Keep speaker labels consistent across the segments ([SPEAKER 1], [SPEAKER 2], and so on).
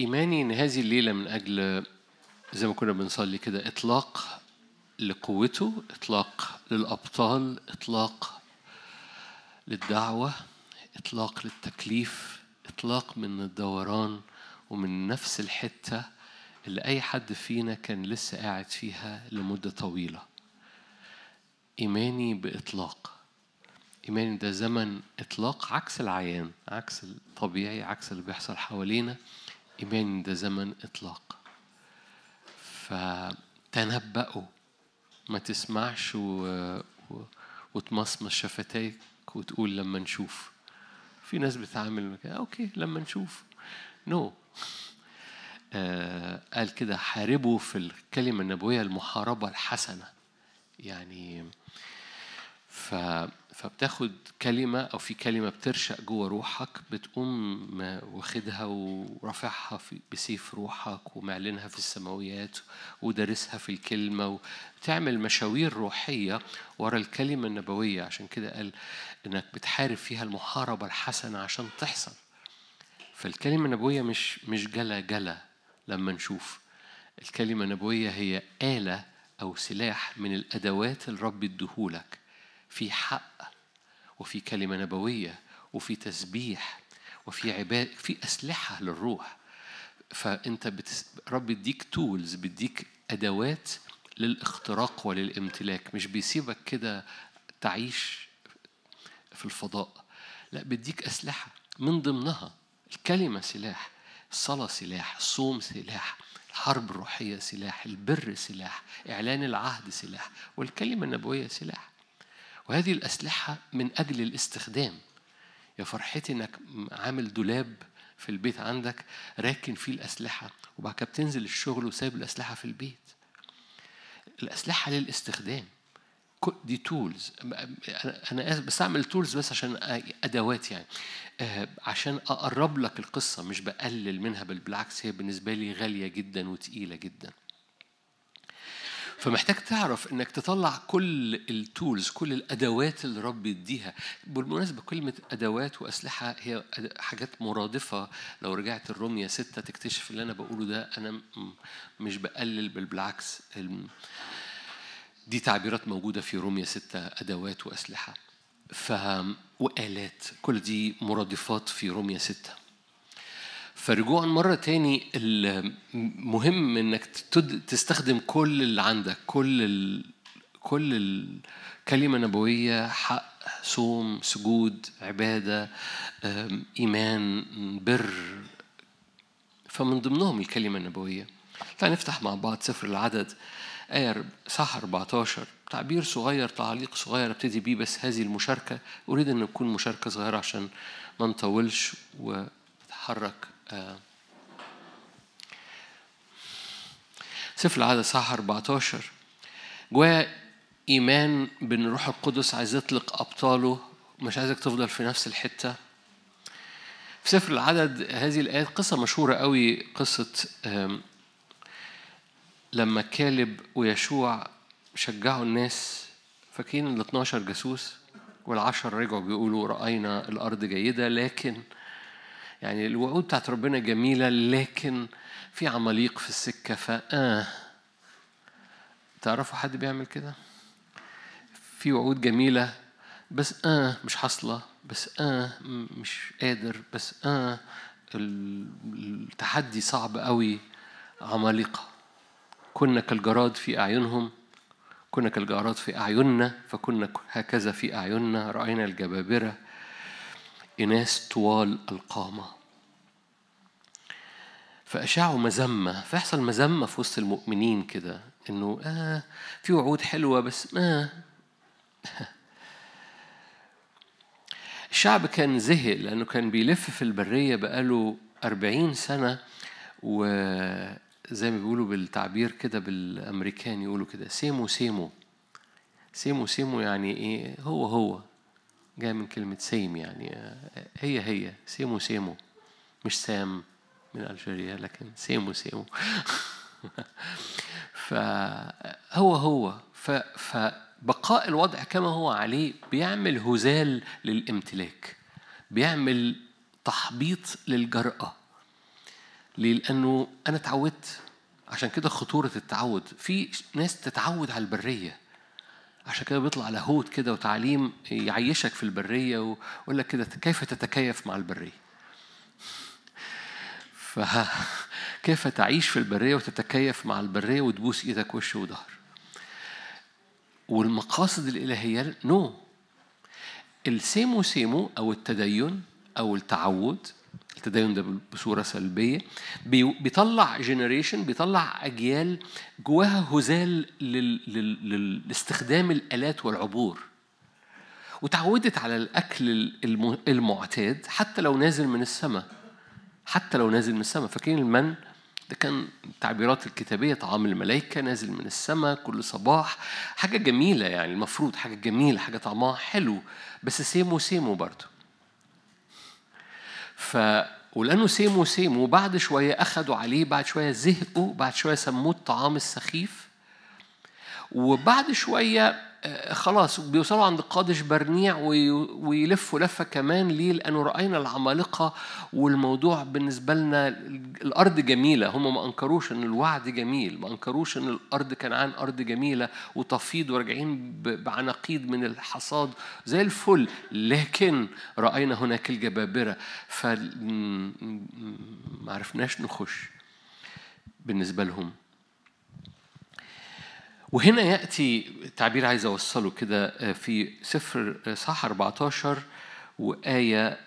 [SPEAKER 1] إيماني إن هذه الليلة من أجل زي ما كنا بنصلي كده إطلاق لقوته إطلاق للأبطال إطلاق للدعوة إطلاق للتكليف إطلاق من الدوران ومن نفس الحتة اللي أي حد فينا كان لسه قاعد فيها لمدة طويلة إيماني بإطلاق إيماني ده زمن إطلاق عكس العيان عكس الطبيعي عكس اللي بيحصل حوالينا إيمان ده زمن إطلاق فتنبأوا ما تسمعش و... و... وتمصمص شفتيك وتقول لما نشوف في ناس بتعامل اوكي لما نشوف نو no. آه قال كده حاربوا في الكلمة النبوية المحاربة الحسنة يعني ف... فبتاخد كلمة أو في كلمة بترشق جوه روحك بتقوم واخدها ورافعها في بسيف روحك ومعلنها في السماويات ودارسها في الكلمة وتعمل مشاوير روحية ورا الكلمة النبوية عشان كده قال إنك بتحارب فيها المحاربة الحسنة عشان تحصل فالكلمة النبوية مش مش جلا جلا لما نشوف الكلمة النبوية هي آلة أو سلاح من الأدوات اللي رب اديهولك في حق وفي كلمة نبوية وفي تسبيح وفي عباد في أسلحة للروح فأنت بتس... رب بيديك تولز بيديك أدوات للاختراق وللامتلاك مش بيسيبك كده تعيش في الفضاء لا بيديك أسلحة من ضمنها الكلمة سلاح الصلاة سلاح الصوم سلاح الحرب الروحية سلاح البر سلاح إعلان العهد سلاح والكلمة النبوية سلاح وهذه الأسلحة من أجل الاستخدام يا فرحتي إنك عامل دولاب في البيت عندك راكن فيه الأسلحة وبعد كده بتنزل الشغل وسايب الأسلحة في البيت الأسلحة للاستخدام دي تولز انا اسف بستعمل تولز بس عشان ادوات يعني آه، عشان اقرب لك القصه مش بقلل منها بل بالعكس هي بالنسبه لي غاليه جدا وتقيله جدا فمحتاج تعرف انك تطلع كل التولز كل الادوات اللي رب يديها بالمناسبه كلمه ادوات واسلحه هي حاجات مرادفه لو رجعت الروميه ستة تكتشف اللي انا بقوله ده انا مش بقلل بل بالعكس دي تعبيرات موجوده في روميه ستة ادوات واسلحه ف وآلات كل دي مرادفات في رومية ستة فرجوعا مرة تاني المهم انك تستخدم كل اللي عندك كل ال... كل الكلمة النبوية حق صوم سجود عبادة إيمان بر فمن ضمنهم الكلمة النبوية تعال نفتح مع بعض سفر العدد آية صح 14 تعبير صغير تعليق صغير ابتدي بيه بس هذه المشاركة أريد أن تكون مشاركة صغيرة عشان ما نطولش ونتحرك سفر العدد صح 14 جواه إيمان بأن الروح القدس عايز يطلق أبطاله مش عايزك تفضل في نفس الحتة في سفر العدد هذه الآيات قصة مشهورة قوي قصة لما كالب ويشوع شجعوا الناس فاكرين ال 12 جاسوس والعشر رجعوا بيقولوا رأينا الأرض جيدة لكن يعني الوعود بتاعت ربنا جميلة لكن في عماليق في السكة فآه تعرفوا حد بيعمل كده؟ في وعود جميلة بس آه مش حاصلة بس آه مش قادر بس آه التحدي صعب قوي عمالقة كنا كالجراد في أعينهم كنا كالجراد في أعيننا فكنا هكذا في أعيننا رأينا الجبابرة إناس طوال القامة فأشاعوا مذمة فيحصل مذمة في وسط المؤمنين كده إنه آه في وعود حلوة بس ما آه الشعب كان زهق لأنه كان بيلف في البرية بقاله أربعين سنة وزي ما بيقولوا بالتعبير كده بالأمريكان يقولوا كده سيمو سيمو سيمو سيمو يعني إيه هو هو جاي من كلمة سيم يعني آه، هي هي سيمو سيمو مش سام من ألجيريا لكن سيمو سيمو فهو هو فبقاء الوضع كما هو عليه بيعمل هزال للامتلاك بيعمل تحبيط للجرأة ليه؟ لأنه أنا اتعودت عشان كده خطورة التعود في ناس تتعود على البرية عشان كده بيطلع لاهوت كده وتعليم يعيشك في البريه ويقول لك كده كيف تتكيف مع البريه فكيف تعيش في البريه وتتكيف مع البريه وتبوس ايدك وش وظهر والمقاصد الالهيه نو السيمو سيمو او التدين او التعود التدين ده بصورة سلبية بيطلع جنريشن بيطلع أجيال جواها هزال لاستخدام الآلات والعبور وتعودت على الأكل المعتاد حتى لو نازل من السماء حتى لو نازل من السماء فاكرين المن ده كان التعبيرات الكتابية طعام الملائكة نازل من السماء كل صباح حاجة جميلة يعني المفروض حاجة جميلة حاجة طعمها حلو بس سيمو سيمو برضه ف ولانه سيمو سيمو بعد شويه اخذوا عليه بعد شويه زهقوا بعد شويه سموه الطعام السخيف وبعد شويه آه، خلاص بيوصلوا عند قادش برنيع ويلفوا لفة كمان ليه لأنه رأينا العمالقة والموضوع بالنسبة لنا الأرض جميلة هم ما أنكروش أن الوعد جميل ما أنكروش أن الأرض كنعان أرض جميلة وتفيض وراجعين بعناقيد من الحصاد زي الفل لكن رأينا هناك الجبابرة فمعرفناش نخش بالنسبة لهم وهنا يأتي تعبير عايز أوصله كده آه، في سفر آه، صح 14 وآية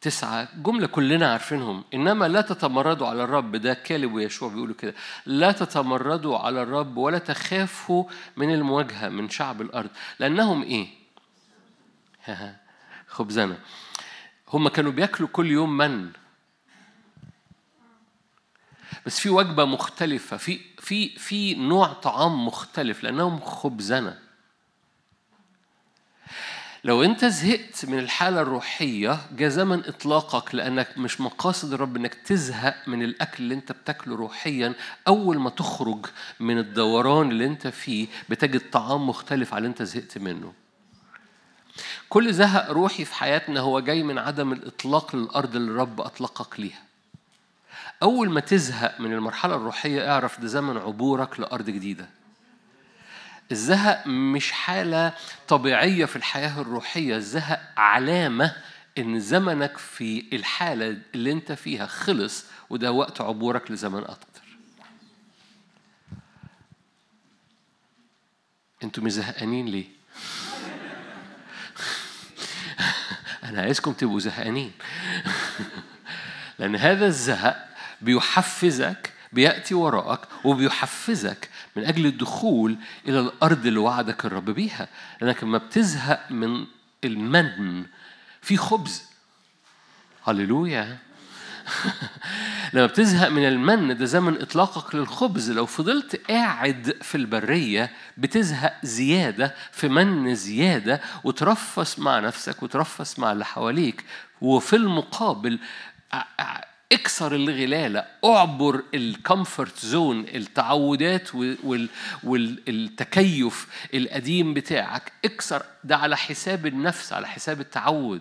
[SPEAKER 1] تسعة جملة كلنا عارفينهم إنما لا تتمردوا على الرب ده كالب ويشوع بيقولوا كده لا تتمردوا على الرب ولا تخافوا من المواجهة من شعب الأرض لأنهم إيه؟ خبزنا هم كانوا بياكلوا كل يوم من بس في وجبة مختلفة في في في نوع طعام مختلف لأنهم خبزنا لو أنت زهقت من الحالة الروحية جاء زمن إطلاقك لأنك مش مقاصد الرب إنك تزهق من الأكل اللي أنت بتاكله روحيا أول ما تخرج من الدوران اللي أنت فيه بتجد طعام مختلف على اللي أنت زهقت منه كل زهق روحي في حياتنا هو جاي من عدم الإطلاق للأرض اللي الرب أطلقك ليها أول ما تزهق من المرحلة الروحية اعرف ده زمن عبورك لأرض جديدة الزهق مش حالة طبيعية في الحياة الروحية الزهق علامة إن زمنك في الحالة اللي أنت فيها خلص وده وقت عبورك لزمن أكتر أنتوا مزهقانين ليه؟ أنا عايزكم تبقوا زهقانين لأن هذا الزهق بيحفزك بيأتي وراءك وبيحفزك من أجل الدخول إلى الأرض اللي وعدك الرب بيها لأنك لما بتزهق من المن في خبز هللويا لما بتزهق من المن ده زمن إطلاقك للخبز لو فضلت قاعد في البرية بتزهق زيادة في من زيادة وترفس مع نفسك وترفس مع اللي حواليك وفي المقابل اكسر الغلالة اعبر الكمفورت زون التعودات والتكيف القديم بتاعك اكسر ده على حساب النفس على حساب التعود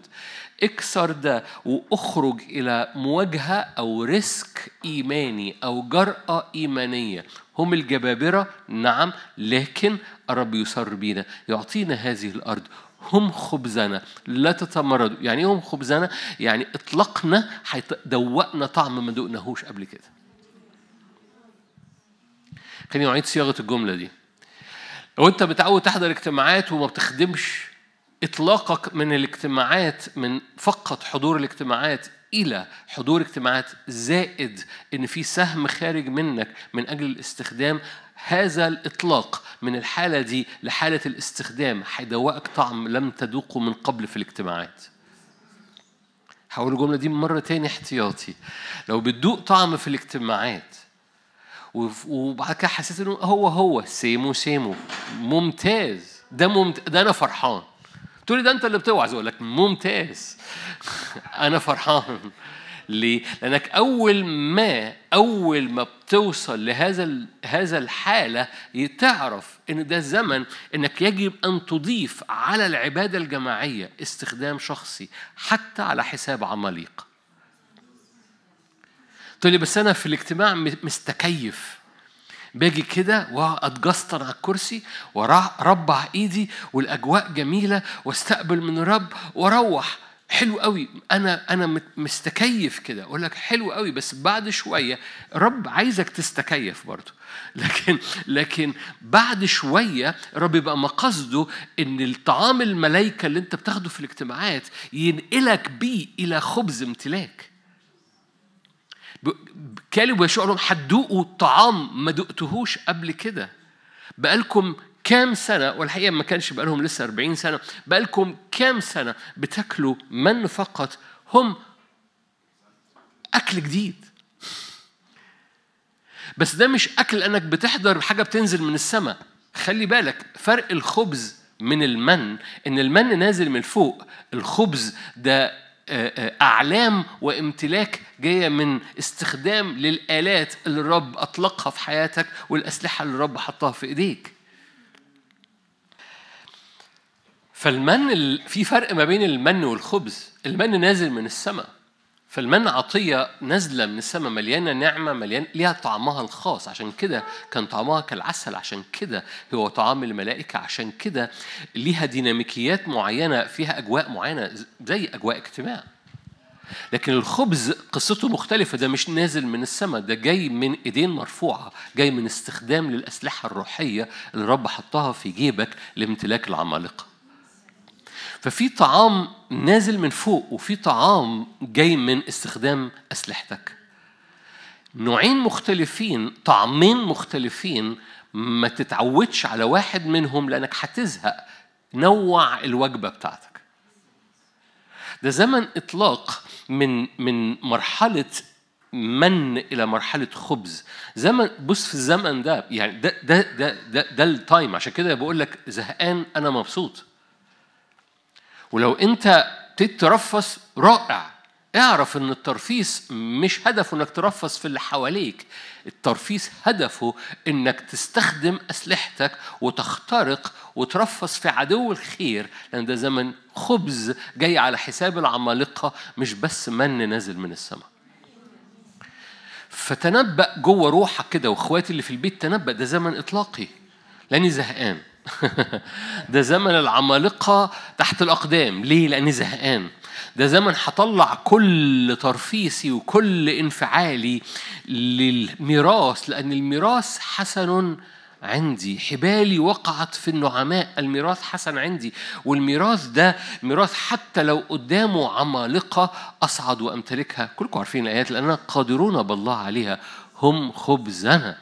[SPEAKER 1] اكسر ده واخرج إلى مواجهة أو ريسك إيماني أو جرأة إيمانية هم الجبابرة نعم لكن الرب يسر بينا يعطينا هذه الأرض هم خبزنا لا تتمردوا يعني إيه هم خبزنا يعني اطلقنا دوقنا طعم ما دوقناهوش قبل كده خليني اعيد صياغه الجمله دي لو انت متعود تحضر اجتماعات وما بتخدمش اطلاقك من الاجتماعات من فقط حضور الاجتماعات الى حضور اجتماعات زائد ان في سهم خارج منك من اجل الاستخدام هذا الإطلاق من الحالة دي لحالة الاستخدام هيدوقك طعم لم تذوقه من قبل في الاجتماعات هقول الجملة دي مرة تاني احتياطي لو بتدوق طعم في الاجتماعات وبعد كده حسيت انه هو هو سيمو سيمو ممتاز ده ممتاز ده انا فرحان تقولي ده انت اللي بتوعز اقول لك ممتاز انا فرحان ليه؟ لأنك أول ما أول ما بتوصل لهذا هذا الحالة تعرف إن ده الزمن إنك يجب أن تضيف على العبادة الجماعية استخدام شخصي حتى على حساب عماليق. تقول لي بس أنا في الاجتماع مستكيف باجي كده واتجسطر على الكرسي واربع ايدي والاجواء جميله واستقبل من الرب واروح حلو قوي انا انا مستكيف كده اقول لك حلو قوي بس بعد شويه رب عايزك تستكيف برضه لكن لكن بعد شويه رب يبقى مقصده ان الطعام الملائكه اللي انت بتاخده في الاجتماعات ينقلك بيه الى خبز امتلاك كالب ويشوع لهم هتدوقوا طعام ما دقتهوش قبل كده بقالكم كام سنة والحقيقة ما كانش بقالهم لسه 40 سنة بقالكم كام سنة بتاكلوا من فقط هم أكل جديد بس ده مش أكل أنك بتحضر حاجة بتنزل من السماء خلي بالك فرق الخبز من المن إن المن نازل من فوق الخبز ده آه، آه، أعلام وامتلاك جاية من استخدام للآلات اللي الرب أطلقها في حياتك والأسلحة اللي الرب حطها في إيديك فالمن ال... في فرق ما بين المن والخبز المن نازل من السماء فالمن عطية نازلة من السماء مليانة نعمة مليان ليها طعمها الخاص عشان كده كان طعمها كالعسل عشان كده هو طعام الملائكة عشان كده ليها ديناميكيات معينة فيها أجواء معينة زي أجواء اجتماع لكن الخبز قصته مختلفة ده مش نازل من السماء ده جاي من ايدين مرفوعة جاي من استخدام للأسلحة الروحية اللي رب حطها في جيبك لامتلاك العمالقة ففي طعام نازل من فوق وفي طعام جاي من استخدام أسلحتك نوعين مختلفين طعمين مختلفين ما تتعودش على واحد منهم لأنك هتزهق نوع الوجبة بتاعتك ده زمن إطلاق من من مرحلة من الى مرحله خبز زمن بص في الزمن ده يعني ده ده ده ده, ده التايم عشان كده بقول لك زهقان انا مبسوط ولو انت تترفس رائع اعرف ان الترفيس مش هدفه انك ترفس في اللي حواليك الترفيس هدفه انك تستخدم اسلحتك وتخترق وترفس في عدو الخير لان ده زمن خبز جاي على حساب العمالقه مش بس من نازل من السماء فتنبأ جوه روحك كده واخواتي اللي في البيت تنبأ ده زمن اطلاقي لاني زهقان ده زمن العمالقة تحت الأقدام ليه؟ لأني زهقان ده زمن هطلع كل ترفيسي وكل انفعالي للميراث لأن الميراث حسن عندي حبالي وقعت في النعماء الميراث حسن عندي والميراث ده ميراث حتى لو قدامه عمالقة أصعد وأمتلكها كلكم عارفين الآيات لأننا قادرون بالله عليها هم خبزنا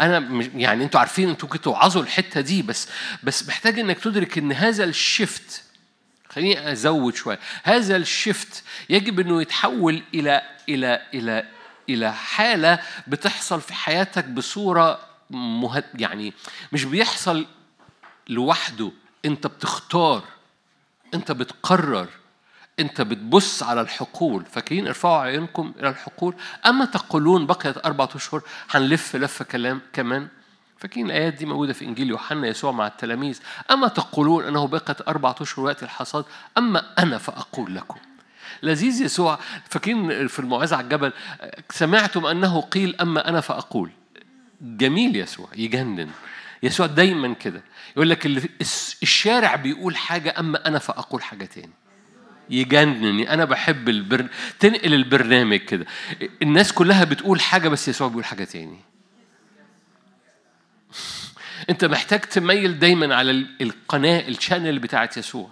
[SPEAKER 1] انا يعني انتوا عارفين انتوا كنتوا عظوا الحته دي بس بس محتاج انك تدرك ان هذا الشفت خليني ازود شويه هذا الشفت يجب انه يتحول الى الى الى الى حاله بتحصل في حياتك بصوره مهد يعني مش بيحصل لوحده انت بتختار انت بتقرر أنت بتبص على الحقول فاكرين ارفعوا عينكم إلى الحقول أما تقولون بقيت أربعة أشهر هنلف لفة كلام كمان فاكرين الآيات دي موجودة في إنجيل يوحنا يسوع مع التلاميذ أما تقولون أنه بقيت أربعة أشهر وقت الحصاد أما أنا فأقول لكم لذيذ يسوع فاكرين في الموعظة على الجبل سمعتم أنه قيل أما أنا فأقول جميل يسوع يجنن يسوع دايما كده يقول لك الشارع بيقول حاجة أما أنا فأقول حاجة تاني يجنني انا بحب البر... تنقل البرنامج كده الناس كلها بتقول حاجه بس يسوع بيقول حاجه تاني انت محتاج تميل دايما على القناه الشانل بتاعت يسوع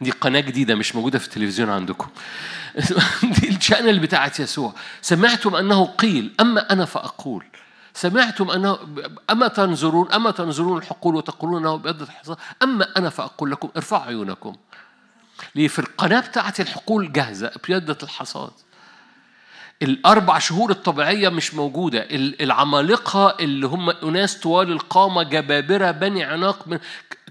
[SPEAKER 1] دي قناه جديده مش موجوده في التلفزيون عندكم دي الشانل بتاعت يسوع سمعتم انه قيل اما انا فاقول سمعتم أنه أما تنظرون أما تنظرون الحقول وتقولون أنه بيد الحصان أما أنا فأقول لكم ارفعوا عيونكم ليه في القناة بتاعت الحقول جاهزة أبيضة الحصاد الأربع شهور الطبيعية مش موجودة العمالقة اللي هم أناس طوال القامة جبابرة بني عناق من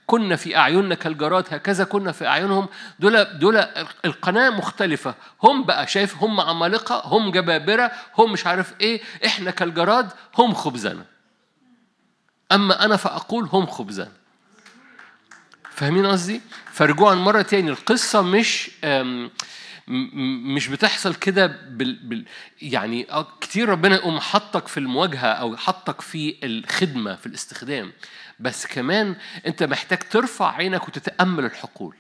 [SPEAKER 1] كنا في أعيننا كالجراد هكذا كنا في أعينهم دول دول القناة مختلفة هم بقى شايف هم عمالقة هم جبابرة هم مش عارف إيه إحنا كالجراد هم خبزنا أما أنا فأقول هم خبزنا فاهمين قصدي؟ فرجوعا مرة تاني القصة مش مش بتحصل كده بال بال يعني كتير ربنا يقوم حطك في المواجهة أو حطك في الخدمة في الاستخدام بس كمان أنت محتاج ترفع عينك وتتأمل الحقول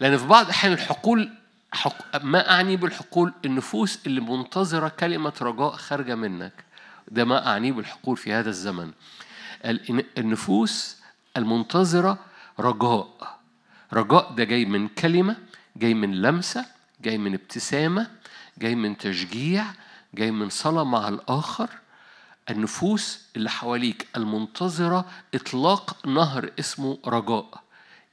[SPEAKER 1] لأن في بعض الأحيان الحقول حق ما أعني بالحقول النفوس اللي منتظرة كلمة رجاء خارجة منك ده ما أعنيه بالحقول في هذا الزمن النفوس المنتظرة رجاء رجاء ده جاي من كلمة جاي من لمسة جاي من ابتسامة جاي من تشجيع جاي من صلاة مع الآخر النفوس اللي حواليك المنتظرة إطلاق نهر اسمه رجاء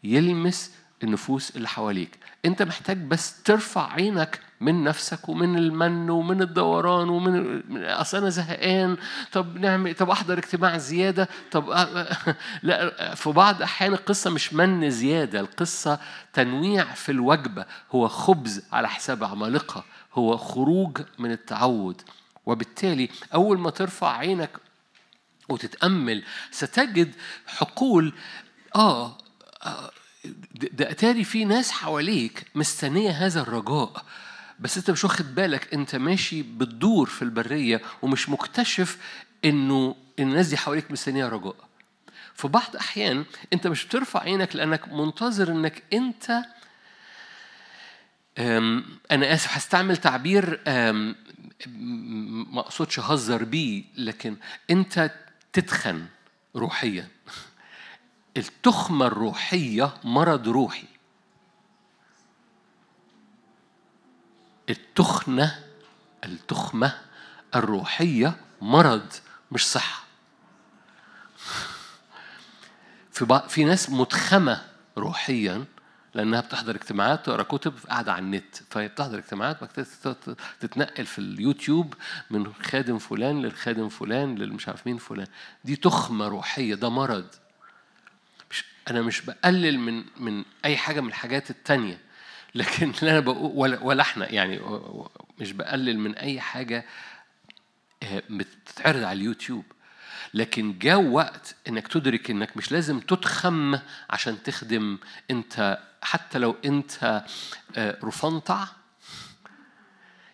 [SPEAKER 1] يلمس النفوس اللي حواليك أنت محتاج بس ترفع عينك من نفسك ومن المن ومن الدوران ومن اصل انا زهقان طب نعمل إيه؟ طب احضر اجتماع زياده طب آه، آه، لا في بعض احيان القصه مش من زياده القصه تنويع في الوجبه هو خبز على حساب عمالقه هو خروج من التعود وبالتالي اول ما ترفع عينك وتتامل ستجد حقول اه, آه ده أتاري في ناس حواليك مستنية هذا الرجاء بس انت مش واخد بالك انت ماشي بتدور في البريه ومش مكتشف انه الناس دي حواليك مستنيه رجاء في بعض احيان انت مش بترفع عينك لانك منتظر انك انت انا اسف هستعمل تعبير ما اقصدش اهزر بيه لكن انت تتخن روحيا التخمه الروحيه مرض روحي التخنة التخمة الروحية مرض مش صحة في في ناس متخمة روحيا لأنها بتحضر اجتماعات تقرا كتب قاعدة على النت فهي بتحضر اجتماعات تتنقل في اليوتيوب من خادم فلان للخادم فلان للمش عارف مين فلان دي تخمة روحية ده مرض مش أنا مش بقلل من من أي حاجة من الحاجات التانية لكن اللي انا بقول ولا, ولا احنا يعني مش بقلل من اي حاجه آه، بتتعرض على اليوتيوب لكن جاء وقت انك تدرك انك مش لازم تتخم عشان تخدم انت حتى لو انت آه، رفنطع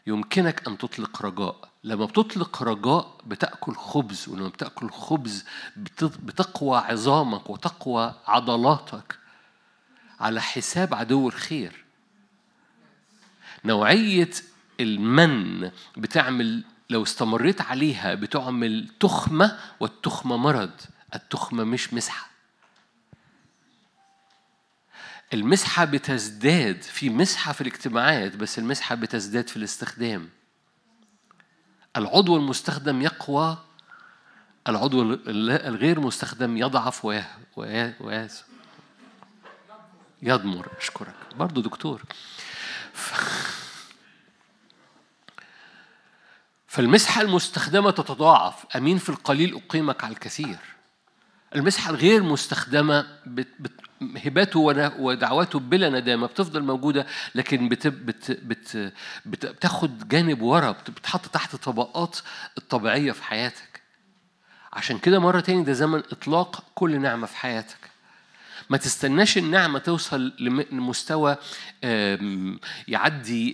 [SPEAKER 1] يمكنك ان تطلق رجاء لما بتطلق رجاء بتاكل خبز ولما بتاكل خبز بتقوى عظامك وتقوى عضلاتك على حساب عدو الخير نوعية المن بتعمل لو استمريت عليها بتعمل تخمة والتخمة مرض التخمة مش مسحة المسحة بتزداد في مسحة في الاجتماعات بس المسحة بتزداد في الاستخدام العضو المستخدم يقوى العضو الغير مستخدم يضعف ويضمر يضمر أشكرك برضو دكتور فالمسحة المستخدمة تتضاعف أمين في القليل أقيمك على الكثير المسحة الغير مستخدمة هباته ودعواته بلا ندامة بتفضل موجودة لكن بتاخد جانب ورا بتتحط تحت طبقات الطبيعية في حياتك عشان كده مرة تاني ده زمن إطلاق كل نعمة في حياتك ما تستناش النعمة توصل لمستوى يعدي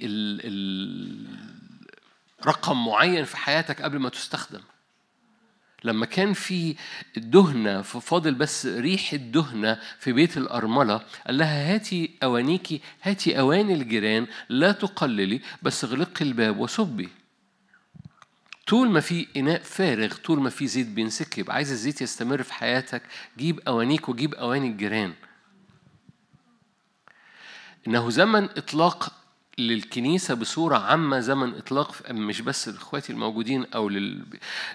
[SPEAKER 1] رقم معين في حياتك قبل ما تستخدم لما كان في دهنة فاضل بس ريحة دهنة في بيت الأرملة قال لها هاتي أوانيكي هاتي أواني الجيران لا تقللي بس اغلقي الباب وصبي طول ما في إناء فارغ طول ما في زيت بينسكب عايز الزيت يستمر في حياتك جيب أوانيك وجيب أواني الجيران إنه زمن إطلاق للكنيسة بصورة عامة زمن إطلاق مش بس لإخواتي الموجودين أو لل...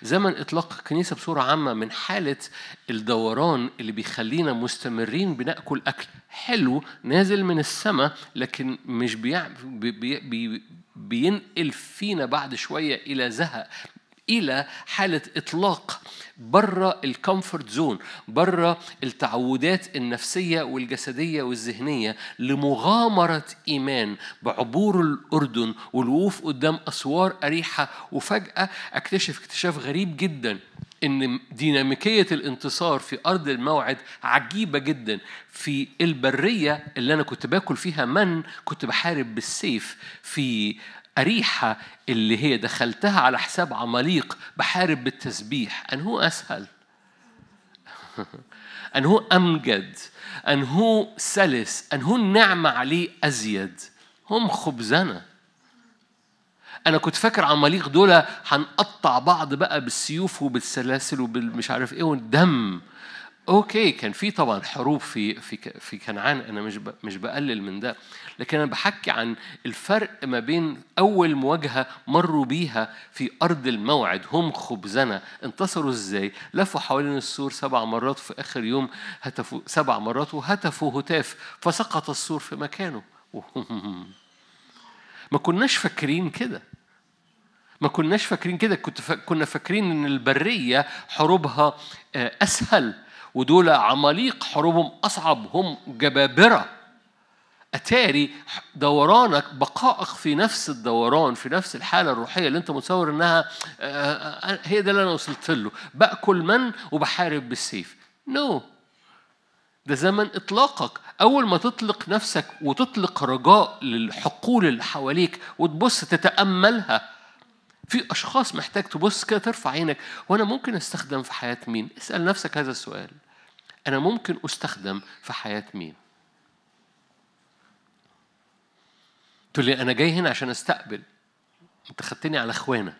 [SPEAKER 1] زمن إطلاق الكنيسة بصورة عامة من حالة الدوران اللي بيخلينا مستمرين بناكل أكل حلو نازل من السماء لكن مش بيع... بي... بي... بينقل فينا بعد شوية إلى زهق الى حاله اطلاق بره الكومفورت زون بره التعودات النفسيه والجسديه والذهنيه لمغامره ايمان بعبور الاردن والوقوف قدام اسوار اريحه وفجاه اكتشف اكتشاف غريب جدا ان ديناميكيه الانتصار في ارض الموعد عجيبه جدا في البريه اللي انا كنت باكل فيها من كنت بحارب بالسيف في أريحة اللي هي دخلتها على حساب عماليق بحارب بالتسبيح أنه أسهل أنه أمجد أنه سلس أنه النعمة عليه أزيد هم خبزنا أنا كنت فاكر عماليق دول هنقطع بعض بقى بالسيوف وبالسلاسل وبالمش عارف إيه والدم اوكي كان في طبعا حروب في في في كنعان انا مش مش بقلل من ده لكن انا بحكي عن الفرق ما بين اول مواجهه مروا بيها في ارض الموعد هم خبزنا انتصروا ازاي لفوا حوالين السور سبع مرات في اخر يوم هتفوا سبع مرات وهتفوا هتاف فسقط السور في مكانه ما كناش فاكرين كده ما كناش فاكرين كده كنت كنا فاكرين ان البريه حروبها آه، اسهل ودول عماليق حروبهم أصعب هم جبابرة أتاري دورانك بقائك في نفس الدوران في نفس الحالة الروحية اللي أنت متصور إنها آه، آه، آه، هي ده اللي أنا وصلت له بأكل من وبحارب بالسيف نو no. ده زمن إطلاقك أول ما تطلق نفسك وتطلق رجاء للحقول اللي حواليك وتبص تتأملها في أشخاص محتاج تبص كده ترفع عينك وأنا ممكن أستخدم في حياة مين؟ اسأل نفسك هذا السؤال أنا ممكن أستخدم في حياة مين؟ تقول لي أنا جاي هنا عشان أستقبل أنت خدتني على إخوانا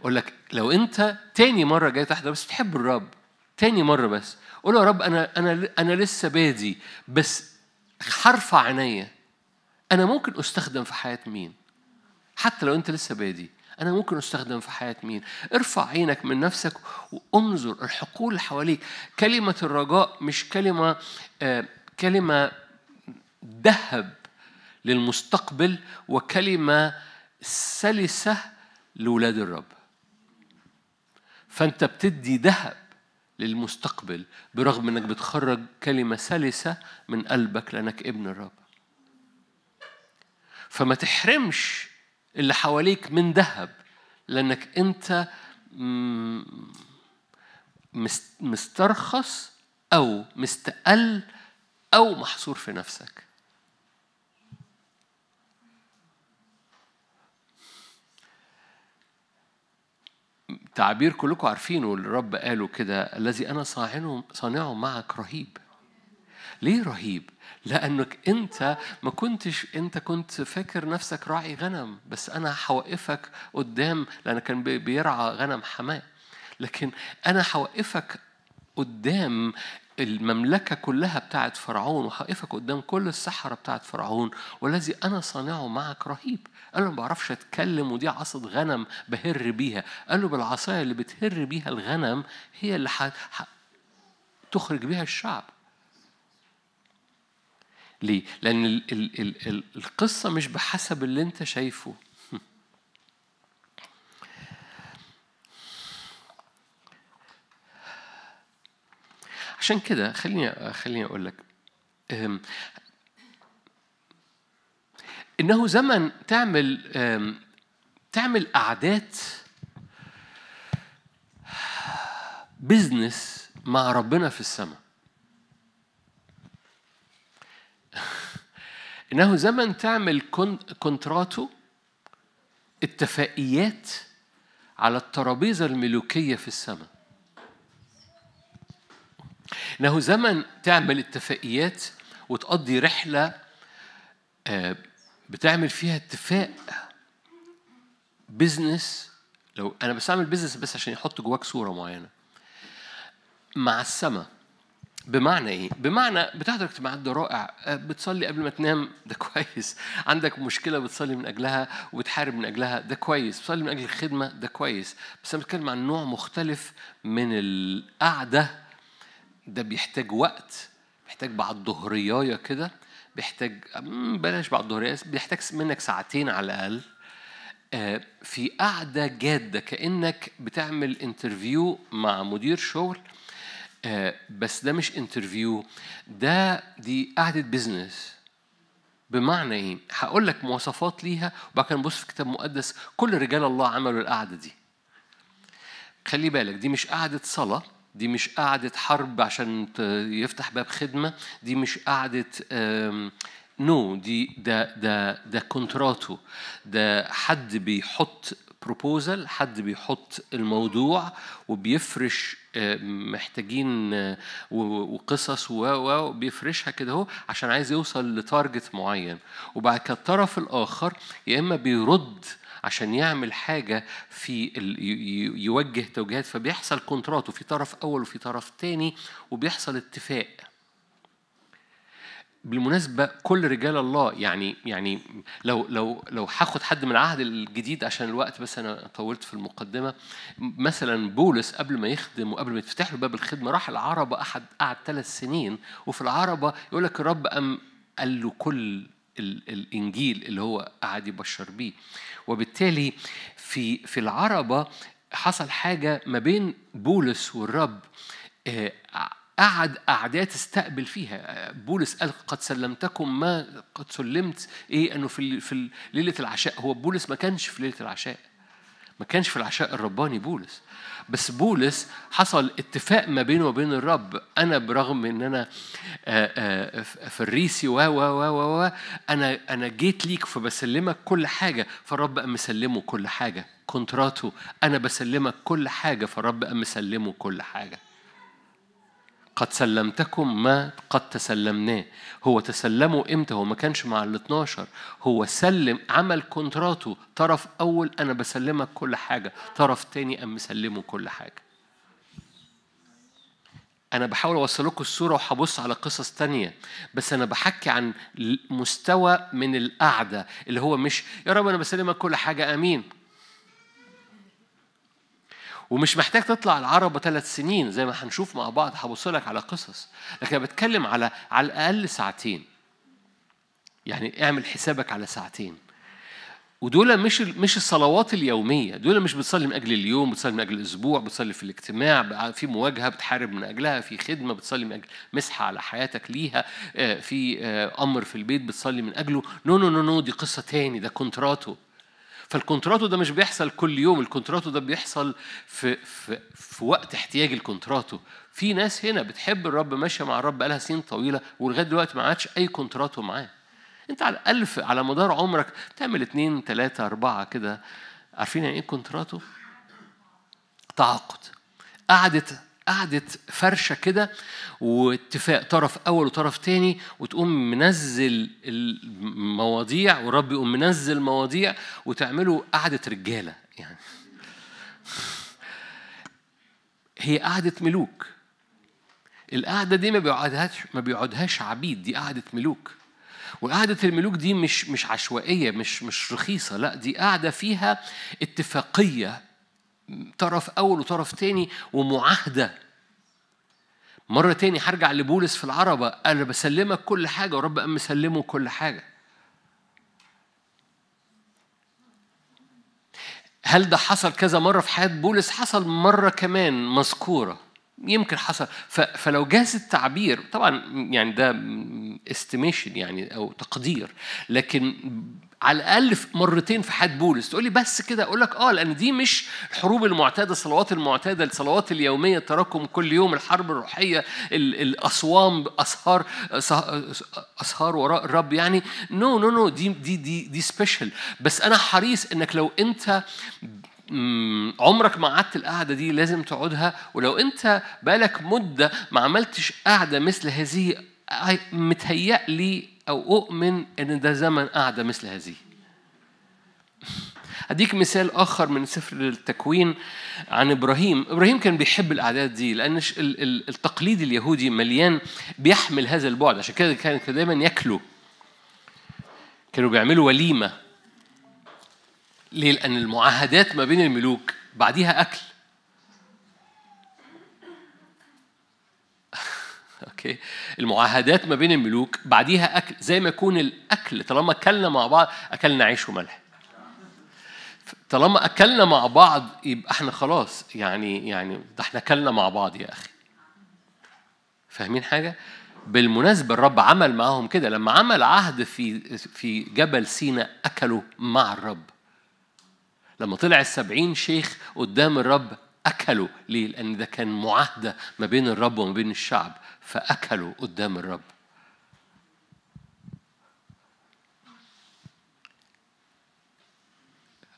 [SPEAKER 1] أقول لك لو أنت تاني مرة جاي تحضر بس بتحب الرب تاني مرة بس قول يا رب أنا أنا أنا لسه بادي بس حرفع عينيا أنا ممكن أستخدم في حياة مين؟ حتى لو أنت لسه بادي أنا ممكن أستخدم في حياة مين ارفع عينك من نفسك وانظر الحقول اللي حواليك كلمة الرجاء مش كلمة آه كلمة ذهب للمستقبل وكلمة سلسة لولاد الرب فأنت بتدي ذهب للمستقبل برغم انك بتخرج كلمة سلسة من قلبك لأنك ابن الرب فما تحرمش اللي حواليك من ذهب لأنك أنت مسترخص أو مستقل أو محصور في نفسك تعبير كلكم عارفينه اللي الرب قاله كده الذي أنا صانعه معك رهيب ليه رهيب؟ لأنك أنت ما كنتش أنت كنت فاكر نفسك راعي غنم بس أنا حوقفك قدام لأن كان بيرعى غنم حماه لكن أنا حوقفك قدام المملكة كلها بتاعت فرعون وحقفك قدام كل السحرة بتاعت فرعون والذي أنا صانعه معك رهيب قال له ما بعرفش أتكلم ودي عصا غنم بهر بيها قال له بالعصاية اللي بتهر بيها الغنم هي اللي تخرج بيها الشعب ليه؟ لأن ال ال الـ القصة مش بحسب اللي أنت شايفه عشان كده خليني خليني أقول لك إنه زمن تعمل تعمل قعدات بزنس مع ربنا في السماء إنه زمن تعمل كونتراتو اتفاقيات على الترابيزة الملوكية في السماء إنه زمن تعمل اتفاقيات وتقضي رحلة آه، بتعمل فيها اتفاق بزنس لو أنا بس أعمل بزنس بس عشان يحط جواك صورة معينة مع السماء بمعنى ايه؟ بمعنى بتحضر اجتماعات ده رائع آه، بتصلي قبل ما تنام ده كويس عندك مشكله بتصلي من اجلها وبتحارب من اجلها ده كويس بتصلي من اجل الخدمه ده كويس بس انا بتكلم عن نوع مختلف من القعده ده بيحتاج وقت بيحتاج بعد ظهريايه كده بيحتاج بلاش بعد ظهريايه بيحتاج منك ساعتين على الاقل آه، في قعدة جادة كأنك بتعمل انترفيو مع مدير شغل آه، بس ده مش انترفيو ده دي قعدة بزنس بمعنى ايه؟ هقول لك مواصفات ليها وبعد كده نبص في كتاب مقدس كل رجال الله عملوا القعدة دي. خلي بالك دي مش قعدة صلاة دي مش قعدة حرب عشان يفتح باب خدمة دي مش قعدة نو no, دي ده ده ده كونتراتو ده حد بيحط بروبوزل حد بيحط الموضوع وبيفرش محتاجين وقصص و بيفرشها كده اهو عشان عايز يوصل لتارجت معين وبعد كده الطرف الاخر يا اما بيرد عشان يعمل حاجة في يوجه توجيهات فبيحصل كونترات وفي طرف أول وفي طرف تاني وبيحصل اتفاق بالمناسبة كل رجال الله يعني يعني لو لو لو هاخد حد من العهد الجديد عشان الوقت بس أنا طولت في المقدمة مثلا بولس قبل ما يخدم وقبل ما يتفتح له باب الخدمة راح العربة أحد قعد ثلاث سنين وفي العربة يقول لك الرب قام قال له كل الإنجيل اللي هو قعد يبشر بيه وبالتالي في في العربة حصل حاجة ما بين بولس والرب آه، قعد قعدات استقبل فيها بولس قال قد سلمتكم ما قد سلمت ايه انه في في ليله العشاء هو بولس ما كانش في ليله العشاء ما كانش في العشاء الرباني بولس بس بولس حصل اتفاق ما بينه وبين الرب انا برغم ان انا فريسي و و و و انا انا جيت ليك فبسلمك كل حاجه فالرب قام مسلمه كل حاجه كونتراته انا بسلمك كل حاجه فالرب قام مسلمه كل حاجه قد سلمتكم ما قد تسلمناه هو تسلمه امتى هو ما كانش مع ال 12 هو سلم عمل كونتراته طرف اول انا بسلمك كل حاجه طرف تاني انا مسلمه كل حاجه انا بحاول اوصل لكم الصوره وهبص على قصص تانية بس انا بحكي عن مستوى من القعده اللي هو مش يا رب انا بسلمك كل حاجه امين ومش محتاج تطلع العربة ثلاث سنين زي ما هنشوف مع بعض هبص لك على قصص لكن أنا بتكلم على على الأقل ساعتين يعني اعمل حسابك على ساعتين ودول مش مش الصلوات اليومية دول مش بتصلي من أجل اليوم بتصلي من أجل الأسبوع بتصلي في الاجتماع في مواجهة بتحارب من أجلها في خدمة بتصلي من أجل مسحة على حياتك ليها آه، في آه، أمر في البيت بتصلي من أجله نو نو نو نو دي قصة تاني ده كونتراتو فالكونتراتو ده مش بيحصل كل يوم الكونتراتو ده بيحصل في, في, في وقت احتياج الكونتراتو في ناس هنا بتحب الرب ماشيه مع الرب بقالها سنين طويله ولغايه دلوقتي ما عادش اي كونتراتو معاه انت على الألف على مدار عمرك تعمل اتنين تلاته اربعه كده عارفين يعني ايه كونتراتو؟ تعاقد قعدت قعدة فرشة كده واتفاق طرف أول وطرف تاني وتقوم منزل المواضيع ورب يقوم منزل المواضيع وتعملوا قعدة رجالة يعني هي قعدة ملوك القعدة دي ما بيقعدهاش ما بيقعدهاش عبيد دي قعدة ملوك وقعدة الملوك دي مش مش عشوائية مش مش رخيصة لا دي قاعدة فيها اتفاقية طرف أول وطرف تاني ومعاهدة مرة تاني هرجع لبولس في العربة أنا بسلمك كل حاجة ورب قام مسلمه كل حاجة هل ده حصل كذا مرة في حياة بولس؟ حصل مرة كمان مذكورة يمكن حصل فلو جاز التعبير طبعا يعني ده استيميشن يعني أو تقدير لكن على الاقل مرتين في حد بولس تقول لي بس كده اقول لك اه لان دي مش الحروب المعتاده الصلوات المعتاده الصلوات اليوميه التراكم كل يوم الحرب الروحيه الاصوام اسهار اسهار وراء الرب يعني نو نو نو دي دي دي دي سبيشال بس انا حريص انك لو انت عمرك ما قعدت القعدة دي لازم تقعدها ولو أنت بقالك مدة ما عملتش قعدة مثل هذه متهيأ لي أو أؤمن إن ده زمن قاعدة مثل هذه أديك مثال آخر من سفر التكوين عن إبراهيم إبراهيم كان بيحب الأعداد دي لأن التقليد اليهودي مليان بيحمل هذا البعد عشان كده كان دايما ياكلوا كانوا بيعملوا وليمة ليه؟ لأن المعاهدات ما بين الملوك بعديها أكل اوكي المعاهدات ما بين الملوك بعديها اكل زي ما يكون الاكل طالما اكلنا مع بعض اكلنا عيش وملح طالما اكلنا مع بعض يبقى احنا خلاص يعني يعني ده احنا اكلنا مع بعض يا اخي فاهمين حاجه بالمناسبة الرب عمل معاهم كده لما عمل عهد في في جبل سينا أكلوا مع الرب لما طلع السبعين شيخ قدام الرب أكلوا ليه؟ لأن ده كان معاهدة ما بين الرب وما بين الشعب فأكلوا قدام الرب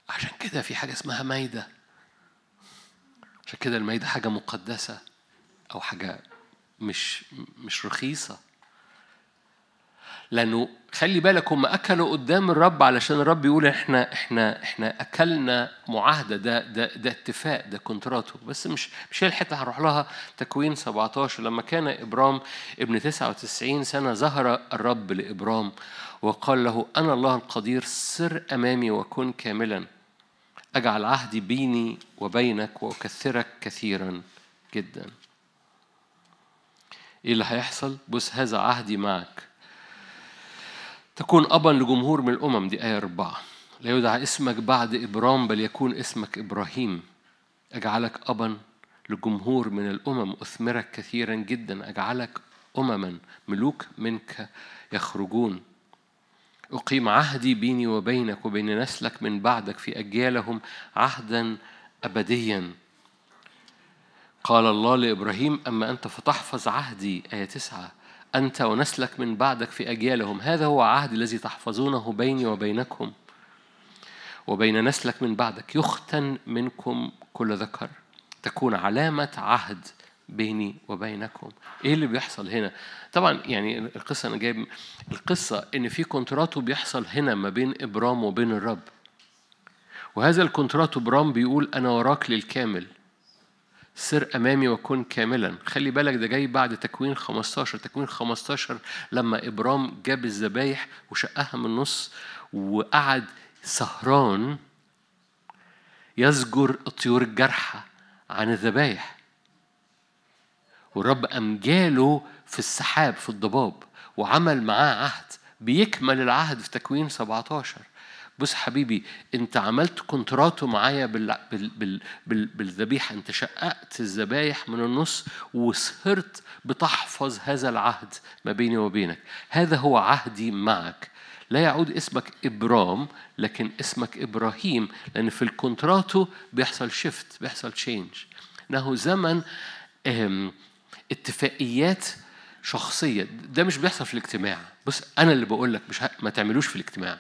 [SPEAKER 1] عشان كده في حاجة اسمها مايدة عشان كده المايدة حاجة مقدسة أو حاجة مش مش رخيصة لأنه خلي بالك هم أكلوا قدام الرب علشان الرب يقول إحنا إحنا إحنا أكلنا معاهدة ده ده ده اتفاق ده كونتراته بس مش مش هي الحتة هروح لها تكوين 17 لما كان إبرام ابن 99 سنة ظهر الرب لإبرام وقال له أنا الله القدير سر أمامي وكن كاملا أجعل عهدي بيني وبينك وأكثرك كثيرا جدا إيه اللي هيحصل؟ بص هذا عهدي معك تكون أبا لجمهور من الأمم دي آية أربعة لا يدعى اسمك بعد إبرام بل يكون اسمك إبراهيم أجعلك أبا لجمهور من الأمم أثمرك كثيرا جدا أجعلك أمما ملوك منك يخرجون أقيم عهدي بيني وبينك وبين نسلك من بعدك في أجيالهم عهدا أبديا قال الله لإبراهيم أما أنت فتحفظ عهدي آية تسعة أنت ونسلك من بعدك في أجيالهم هذا هو عهد الذي تحفظونه بيني وبينكم وبين نسلك من بعدك يختن منكم كل ذكر تكون علامة عهد بيني وبينكم ايه اللي بيحصل هنا طبعا يعني القصه انا جايب القصه ان في كونتراتو بيحصل هنا ما بين ابرام وبين الرب وهذا الكونتراتو ابرام بيقول انا وراك للكامل سر أمامي وكن كاملا خلي بالك ده جاي بعد تكوين 15 تكوين 15 لما إبرام جاب الذبايح وشقها من النص وقعد سهران يزجر الطيور الجارحة عن الذبايح والرب أمجاله في السحاب في الضباب وعمل معاه عهد بيكمل العهد في تكوين 17 بص حبيبي انت عملت كونتراتو معايا بالذبيحه انت شققت الذبايح من النص وسهرت بتحفظ هذا العهد ما بيني وبينك هذا هو عهدي معك لا يعود اسمك ابرام لكن اسمك ابراهيم لان في الكونتراتو بيحصل شيفت بيحصل تشينج انه زمن اتفاقيات شخصيه ده مش بيحصل في الاجتماع بص انا اللي بقول لك مش ما تعملوش في الاجتماع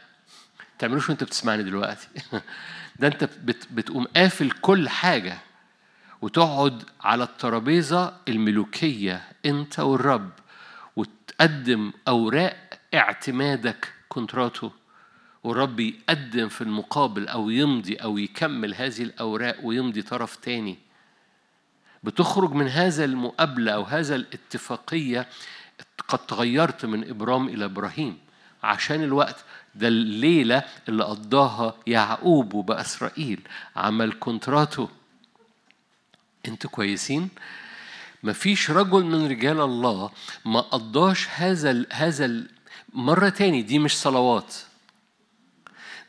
[SPEAKER 1] بتعملوش وانت بتسمعني دلوقتي ده انت بت بتقوم قافل كل حاجه وتقعد على الترابيزه الملوكيه انت والرب وتقدم اوراق اعتمادك كونتراتو والرب يقدم في المقابل او يمضي او يكمل هذه الاوراق ويمضي طرف تاني بتخرج من هذا المقابله او هذا الاتفاقيه قد تغيرت من ابرام الى ابراهيم عشان الوقت ده الليلة اللي قضاها يعقوب وبقى إسرائيل عمل كونتراتو أنتوا كويسين؟ مفيش رجل من رجال الله ما قضاش هذا هذا مرة تاني دي مش صلوات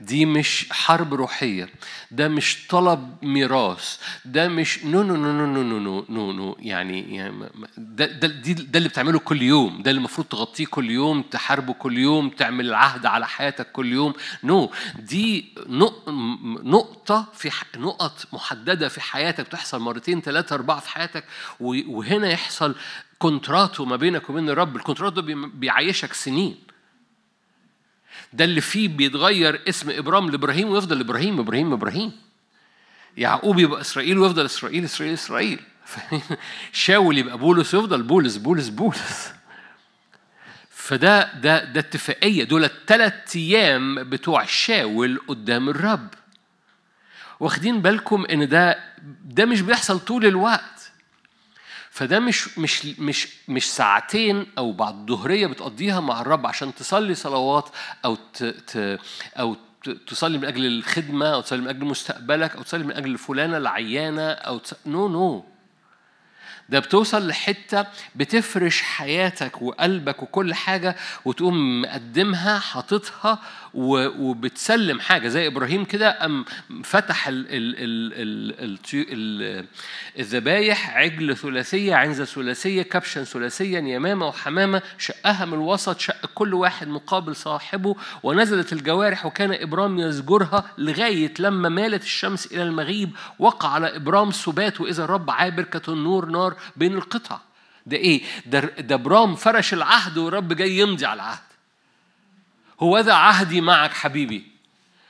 [SPEAKER 1] دي مش حرب روحية ده مش طلب ميراث ده مش نو نو نو نو نو نو نو نو يعني, يعني ده, ده, ده, ده اللي بتعمله كل يوم ده اللي المفروض تغطيه كل يوم تحاربه كل يوم تعمل العهد على حياتك كل يوم نو دي نقطة في نقط محددة في حياتك بتحصل مرتين ثلاثة أربعة في حياتك وهنا يحصل كونتراتو ما بينك وبين الرب الكونتراتو بيعيشك سنين ده اللي فيه بيتغير اسم ابرام لابراهيم ويفضل ابراهيم ابراهيم ابراهيم يعقوب يبقى اسرائيل ويفضل اسرائيل اسرائيل اسرائيل شاول يبقى بولس ويفضل بولس بولس بولس فده ده ده اتفاقيه دول الثلاث ايام بتوع شاول قدام الرب واخدين بالكم ان ده ده مش بيحصل طول الوقت فده مش مش مش مش ساعتين او بعد الظهريه بتقضيها مع الرب عشان تصلي صلوات او ت ت او تصلي من اجل الخدمه او تصلي من اجل مستقبلك او تصلي من اجل فلانه العيانه او تص... نو نو ده بتوصل لحته بتفرش حياتك وقلبك وكل حاجه وتقوم مقدمها حاططها وبتسلم حاجه زي ابراهيم كده قام فتح الذبايح عجل ثلاثيه عنزه ثلاثيه كبشا ثلاثيا يمامه وحمامه شقها من الوسط شق كل واحد مقابل صاحبه ونزلت الجوارح وكان ابرام يزجرها لغايه لما مالت الشمس الى المغيب وقع على ابرام سبات واذا الرب عابر كتنور نار بين القطع ده ايه ده, ده ابرام فرش العهد والرب جاي يمضي على العهد هو ذا عهدي معك حبيبي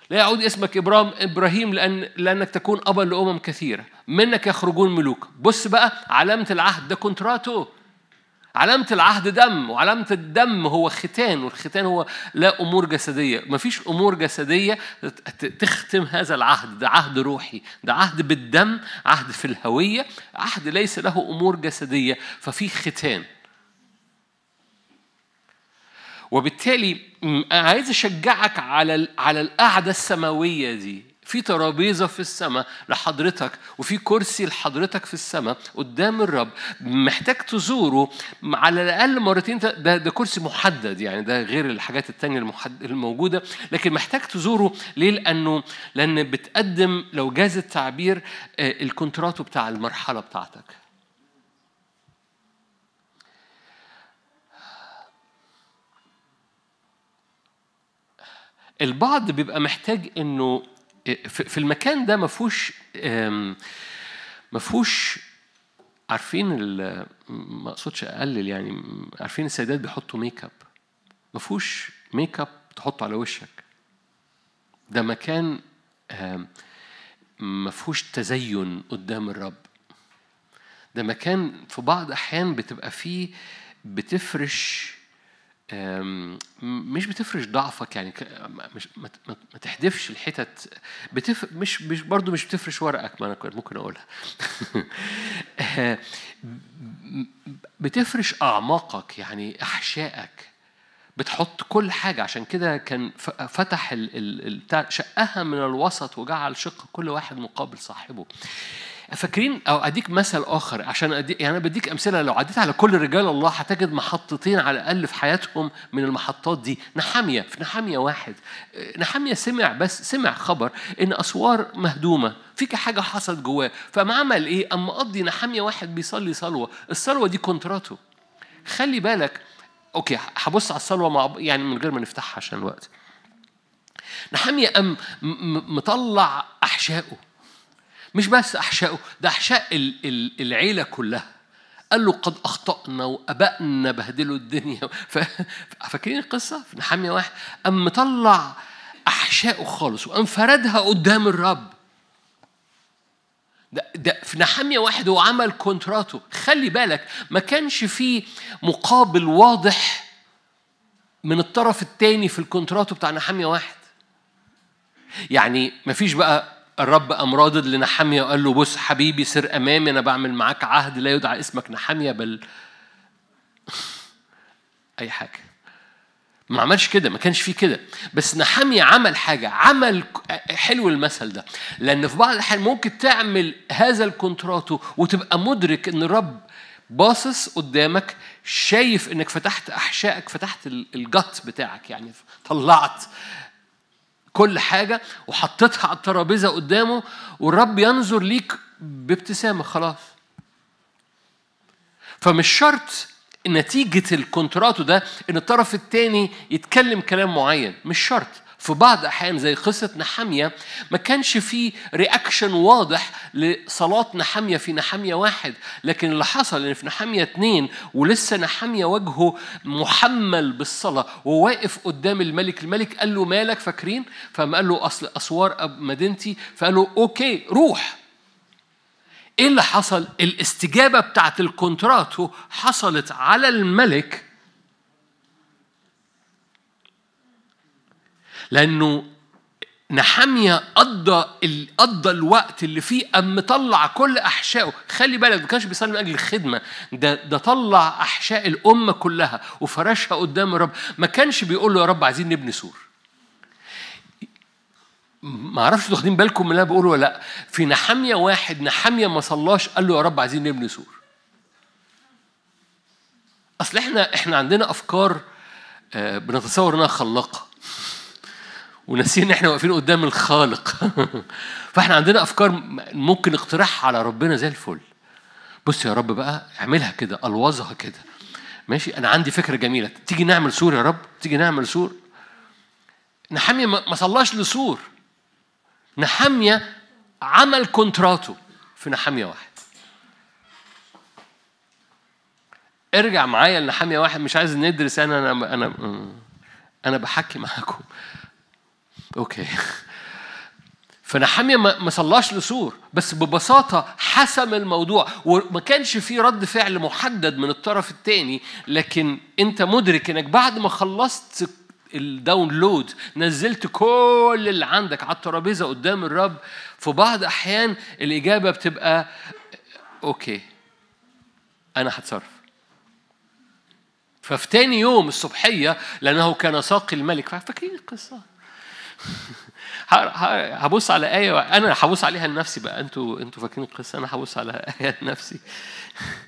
[SPEAKER 1] لا يعود اسمك إبرام إبراهيم لأن لأنك تكون أبا لأمم كثيرة منك يخرجون ملوك بص بقى علامة العهد ده كونتراتو علامة العهد دم وعلامة الدم هو ختان والختان هو لا أمور جسدية مفيش أمور جسدية تختم هذا العهد ده عهد روحي ده عهد بالدم عهد في الهوية عهد ليس له أمور جسدية ففي ختان وبالتالي عايز اشجعك على على القعده السماويه دي في ترابيزة في السماء لحضرتك وفي كرسي لحضرتك في السماء قدام الرب محتاج تزوره على الأقل مرتين ده, ده كرسي محدد يعني ده غير الحاجات التانية الموجودة لكن محتاج تزوره ليه لأنه لأن بتقدم لو جاز التعبير آه، الكونتراتو بتاع المرحلة بتاعتك البعض بيبقى محتاج انه في المكان ده ما فيهوش ما فيهوش عارفين ما اقصدش اقلل يعني عارفين السيدات بيحطوا ميك اب ما فيهوش ميك اب تحطه على وشك ده مكان ما فيهوش تزين قدام الرب ده مكان في بعض احيان بتبقى فيه بتفرش مش بتفرش ضعفك يعني مش ما تحدفش الحتت بتف مش مش برضه مش بتفرش ورقك ما انا ممكن اقولها بتفرش اعماقك يعني احشائك بتحط كل حاجة عشان كده كان فتح شقها من الوسط وجعل شق كل واحد مقابل صاحبه فاكرين او اديك مثل اخر عشان أديك يعني انا بديك امثله لو عديت على كل رجال الله هتجد محطتين على الاقل في حياتهم من المحطات دي نحاميه في نحاميه واحد آه، نحاميه سمع بس سمع خبر ان اسوار مهدومه في حاجه حصلت جواه فما عمل ايه اما قضي نحاميه واحد بيصلي صلوه الصلوه دي كونتراته خلي بالك اوكي هبص على الصلوه مع يعني من غير ما نفتحها عشان الوقت نحاميه ام مطلع احشائه مش بس أحشائه ده أحشاء العيلة كلها قال له قد أخطأنا وابانا بهدلوا الدنيا فاكرين القصة في نحاميه واحد قام مطلع أحشائه خالص وقام فردها قدام الرب ده, ده في نحاميه واحد هو عمل كونتراتو خلي بالك ما كانش فيه مقابل واضح من الطرف الثاني في الكونتراتو بتاع نحاميه واحد يعني ما فيش بقى الرب قام رادد لنحمية وقال له بص حبيبي سر أمامي أنا بعمل معاك عهد لا يدعى اسمك نحمية بل أي حاجة ما عملش كده ما كانش فيه كده بس نحمية عمل حاجة عمل حلو المثل ده لأن في بعض الأحيان ممكن تعمل هذا الكونتراتو وتبقى مدرك إن الرب باصص قدامك شايف إنك فتحت أحشائك فتحت الجت بتاعك يعني طلعت كل حاجة وحطيتها على الترابيزة قدامه والرب ينظر ليك بابتسامة خلاص فمش شرط نتيجة الكونتراتو ده إن الطرف التاني يتكلم كلام معين مش شرط في بعض احيان زي قصه نحميه ما كانش في رياكشن واضح لصلاه نحميه في نحميه واحد لكن اللي حصل ان في نحميه اتنين ولسه نحميه وجهه محمل بالصلاه وواقف قدام الملك الملك قال له مالك فاكرين فما قال له اصل اسوار مدينتي فقال له اوكي روح ايه اللي حصل الاستجابه بتاعت الكونتراتو حصلت على الملك لأنه نحمية قضى قضى الوقت اللي فيه قام مطلع كل احشائه خلي بالك ما كانش بيصلي من اجل الخدمه ده ده طلع احشاء الامه كلها وفرشها قدام الرب ما كانش بيقول له يا رب عايزين نبني سور ما اعرفش واخدين بالكم من اللي انا بقوله ولا لا في نحمية واحد نحمية ما صلاش قال له يا رب عايزين نبني سور اصل احنا احنا عندنا افكار آه، بنتصور انها خلاقه وناسيين ان احنا واقفين قدام الخالق فاحنا عندنا افكار ممكن نقترحها على ربنا زي الفل بص يا رب بقى اعملها كده الوظها كده ماشي انا عندي فكره جميله تيجي نعمل سور يا رب تيجي نعمل سور نحمية ما صلاش لسور نحمية عمل كونتراتو في نحمية واحد ارجع معايا لنحمية واحد مش عايز ندرس انا انا انا انا بحكي معاكم اوكي فنحمية ما صلاش لسور بس ببساطة حسم الموضوع وما كانش في رد فعل محدد من الطرف الثاني لكن أنت مدرك إنك بعد ما خلصت الداونلود نزلت كل اللي عندك على الترابيزة قدام الرب في بعض أحيان الإجابة بتبقى أوكي أنا هتصرف ففي تاني يوم الصبحية لأنه كان ساقي الملك فاكرين القصة هبص على آية أنا هبص عليها لنفسي بقى أنتوا أنتوا فاكرين القصة أنا هبص على آية لنفسي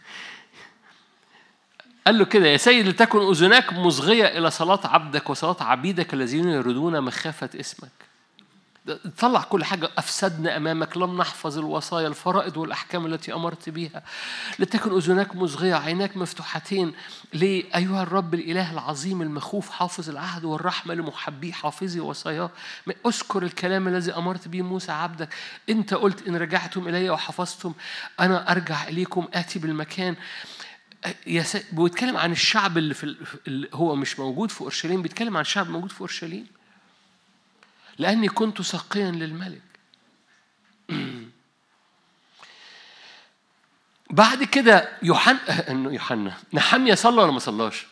[SPEAKER 1] قال له كده يا سيد لتكن أذناك مصغية إلى صلاة عبدك وصلاة عبيدك الذين يردون مخافة اسمك طلع كل حاجة أفسدنا أمامك لم نحفظ الوصايا الفرائض والأحكام التي أمرت بها لتكن أذناك مزغية عيناك مفتوحتين ليه أيها الرب الإله العظيم المخوف حافظ العهد والرحمة لمحبيه حافظي وصاياه أذكر الكلام الذي أمرت به موسى عبدك أنت قلت إن رجعتم إلي وحفظتم أنا أرجع إليكم آتي بالمكان بيتكلم عن الشعب اللي في هو مش موجود في اورشليم بيتكلم عن شعب موجود في اورشليم لأني كنت سقيا للملك بعد كده يوحنا انه يوحنا نحمية صلى ولا ما صلاش؟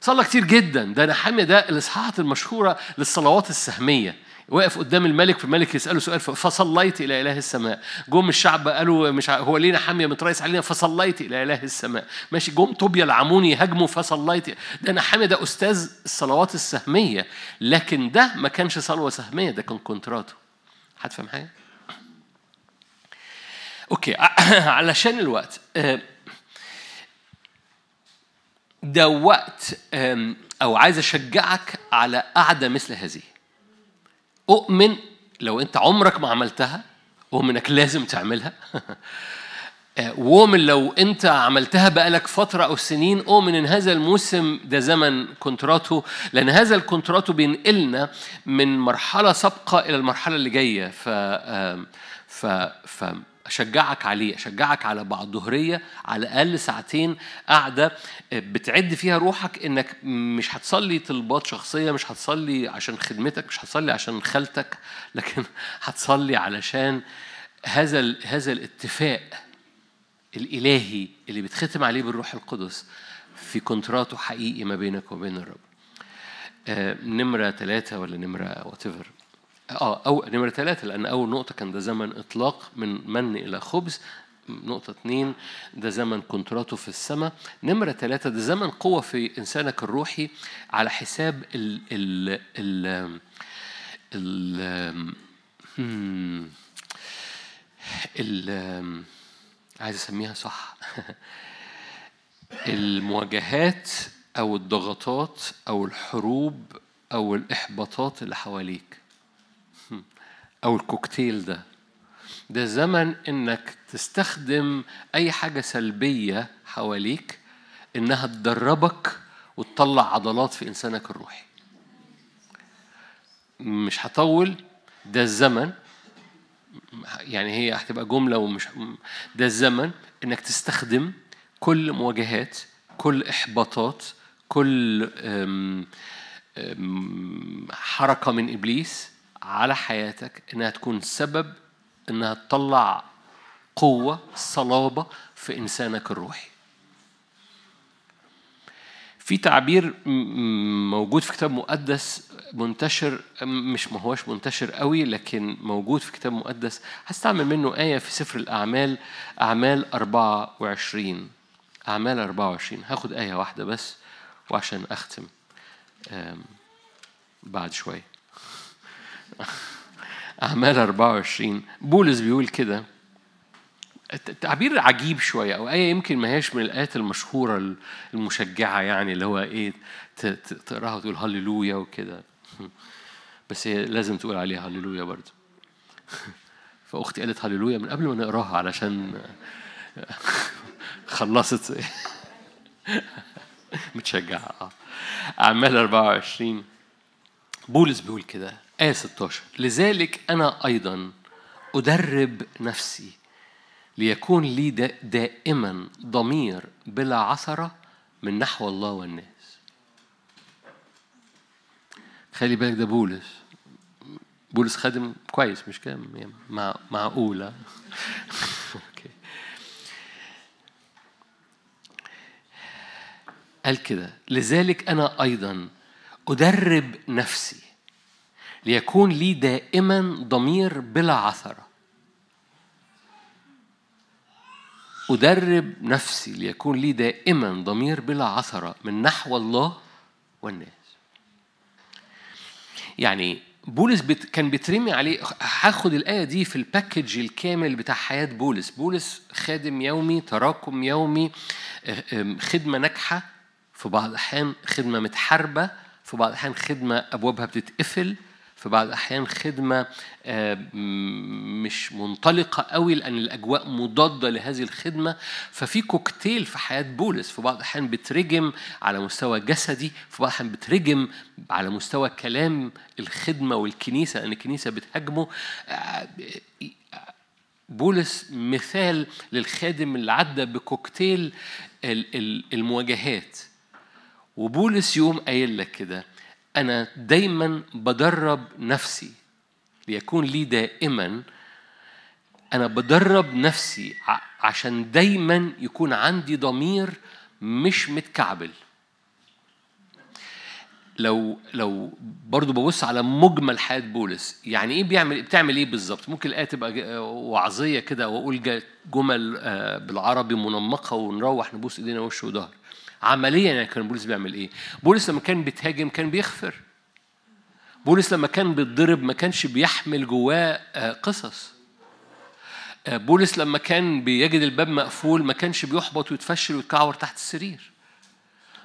[SPEAKER 1] صلى كتير جدا ده نحمية ده الاصحاحات المشهورة للصلوات السهمية وقف قدام الملك فالملك يساله سؤال فصليت الى اله السماء جم الشعب قالوا مش هو لينا حاميه متريس علينا فصليت الى اله السماء ماشي جم طوبيا العموني هجموا فصليت ده انا حامي ده استاذ الصلوات السهميه لكن ده ما كانش صلوه سهميه ده كان كونتراتو هتفهم حاجه اوكي علشان الوقت آه، ده وقت او عايز اشجعك على قعده مثل هذه أؤمن لو أنت عمرك ما عملتها أؤمن إنك لازم تعملها آه، وأؤمن لو أنت عملتها بقالك فترة أو سنين أؤمن إن هذا الموسم ده زمن كونتراتو لأن هذا الكونتراتو بينقلنا من مرحلة سابقة إلى المرحلة اللي جاية ف ف ف أشجعك عليه أشجعك على بعض ظهرية على الأقل ساعتين قاعدة آه، بتعد فيها روحك إنك مش هتصلي طلبات شخصية مش هتصلي عشان خدمتك مش هتصلي عشان خالتك لكن هتصلي علشان هذا هذا الاتفاق الإلهي اللي بتختم عليه بالروح القدس في كونتراته حقيقي ما بينك وبين الرب آه، نمرة ثلاثة ولا نمرة واتيفر اه او نمره ثلاثه لان اول نقطه كان ده زمن اطلاق من من الى خبز نقطة اتنين ده زمن كنتراته في السماء نمرة ثلاثة ده زمن قوة في إنسانك الروحي على حساب ال ال ال, ال, ال عايز أسميها صح المواجهات أو الضغطات أو الحروب أو الإحباطات اللي حواليك أو الكوكتيل ده ده زمن إنك تستخدم أي حاجة سلبية حواليك إنها تدربك وتطلع عضلات في إنسانك الروحي مش هطول ده الزمن يعني هي هتبقى جملة ومش ده الزمن إنك تستخدم كل مواجهات كل إحباطات كل حركة من إبليس على حياتك انها تكون سبب انها تطلع قوه صلابه في انسانك الروحي في تعبير موجود في كتاب مقدس منتشر مش ما هوش منتشر قوي لكن موجود في كتاب مقدس هستعمل منه آية في سفر الأعمال أعمال 24 أعمال 24 هاخد آية واحدة بس وعشان أختم بعد شوية أعمال 24 بولس بيقول كده تعبير عجيب شوية أو آية يمكن ما هيش من الآيات المشهورة المشجعة يعني اللي هو إيه تقراها وتقول هللويا وكده بس هي لازم تقول عليها هللويا برضه فأختي قالت هللويا من قبل ما نقراها علشان خلصت متشجعة آه. أعمال 24 بولس بيقول كده آية 16 لذلك أنا أيضا أدرب نفسي ليكون لي دائما ضمير بلا عثرة من نحو الله والناس خلي بالك ده بولس بولس خادم كويس مش كام يعني معقولة آه. قال كده لذلك أنا أيضا أدرب نفسي ليكون لي دائما ضمير بلا عثرة أدرب نفسي ليكون لي دائما ضمير بلا عثرة من نحو الله والناس يعني بولس بت... كان بيترمي عليه هاخد الآية دي في الباكج الكامل بتاع حياة بولس بولس خادم يومي تراكم يومي آه، خدمة ناجحة في بعض الأحيان خدمة متحاربة في بعض الأحيان خدمة أبوابها بتتقفل في بعض الأحيان خدمة آه، مش منطلقة قوي لأن الأجواء مضادة لهذه الخدمة ففي كوكتيل في حياة بولس في بعض الأحيان بترجم على مستوى جسدي في بعض الأحيان بترجم على مستوى كلام الخدمة والكنيسة لأن الكنيسة بتهاجمه آه، آه، بولس مثال للخادم اللي عدى بكوكتيل المواجهات وبولس يقوم قايل لك كده أنا دايما بدرب نفسي ليكون لي دائما أنا بدرب نفسي عشان دايما يكون عندي ضمير مش متكعبل لو لو برضه ببص على مجمل حياه بولس يعني ايه بيعمل بتعمل ايه بالظبط ممكن الايه تبقى وعظيه كده واقول جمل آه، بالعربي منمقه ونروح نبوس ايدينا وش وظهر عمليا يعني كان بولس بيعمل ايه بولس لما كان بيتهاجم كان بيغفر بولس لما كان بيتضرب ما كانش بيحمل جواه آه، قصص آه، بولس لما كان بيجد الباب مقفول ما كانش بيحبط ويتفشل ويتكعور تحت السرير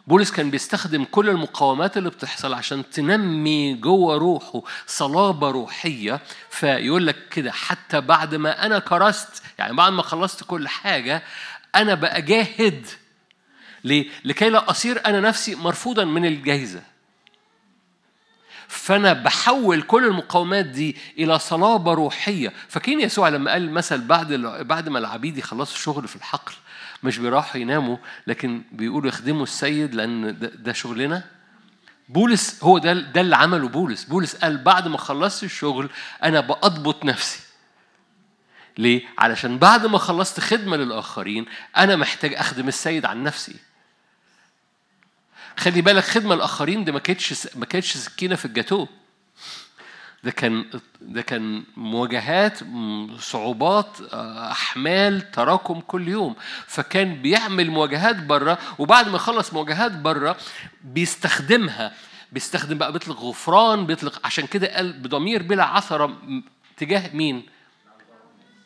[SPEAKER 1] بولس كان بيستخدم كل المقاومات اللي بتحصل عشان تنمي جوه روحه صلابه روحيه فيقول لك كده حتى بعد ما انا كرست يعني بعد ما خلصت كل حاجه انا بقى جاهد ليه؟ لكي لا أصير أنا نفسي مرفوضا من الجايزة فأنا بحول كل المقاومات دي إلى صلابة روحية فاكرين يسوع لما قال مثل بعد بعد ما العبيد يخلصوا شغل في الحقل مش بيروحوا يناموا لكن بيقولوا يخدموا السيد لأن ده شغلنا بولس هو ده ده اللي عمله بولس بولس قال بعد ما خلصت الشغل أنا بأضبط نفسي ليه؟ علشان بعد ما خلصت خدمة للآخرين أنا محتاج أخدم السيد عن نفسي خلي بالك خدمة الآخرين دي ما كانتش ما كانتش سكينة في الجاتو ده كان ده كان مواجهات صعوبات احمال تراكم كل يوم فكان بيعمل مواجهات بره وبعد ما يخلص مواجهات بره بيستخدمها بيستخدم بقى بيطلق غفران بيطلق عشان كده قال بضمير بلا عثره تجاه مين؟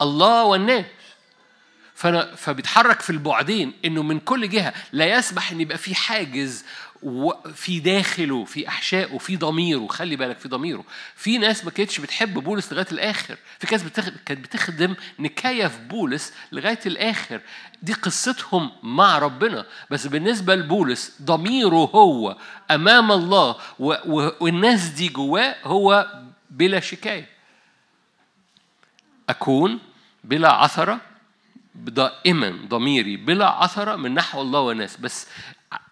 [SPEAKER 1] الله والناس فانا فبيتحرك في البعدين انه من كل جهه لا يسمح ان يبقى في حاجز في داخله في احشائه في ضميره خلي بالك في ضميره في ناس ما كانتش بتحب بولس لغايه الاخر في ناس كانت بتخدم نكايه في بولس لغايه الاخر دي قصتهم مع ربنا بس بالنسبه لبولس ضميره هو امام الله والناس دي جواه هو بلا شكايه اكون بلا عثره دائما ضميري بلا عثرة من نحو الله والناس بس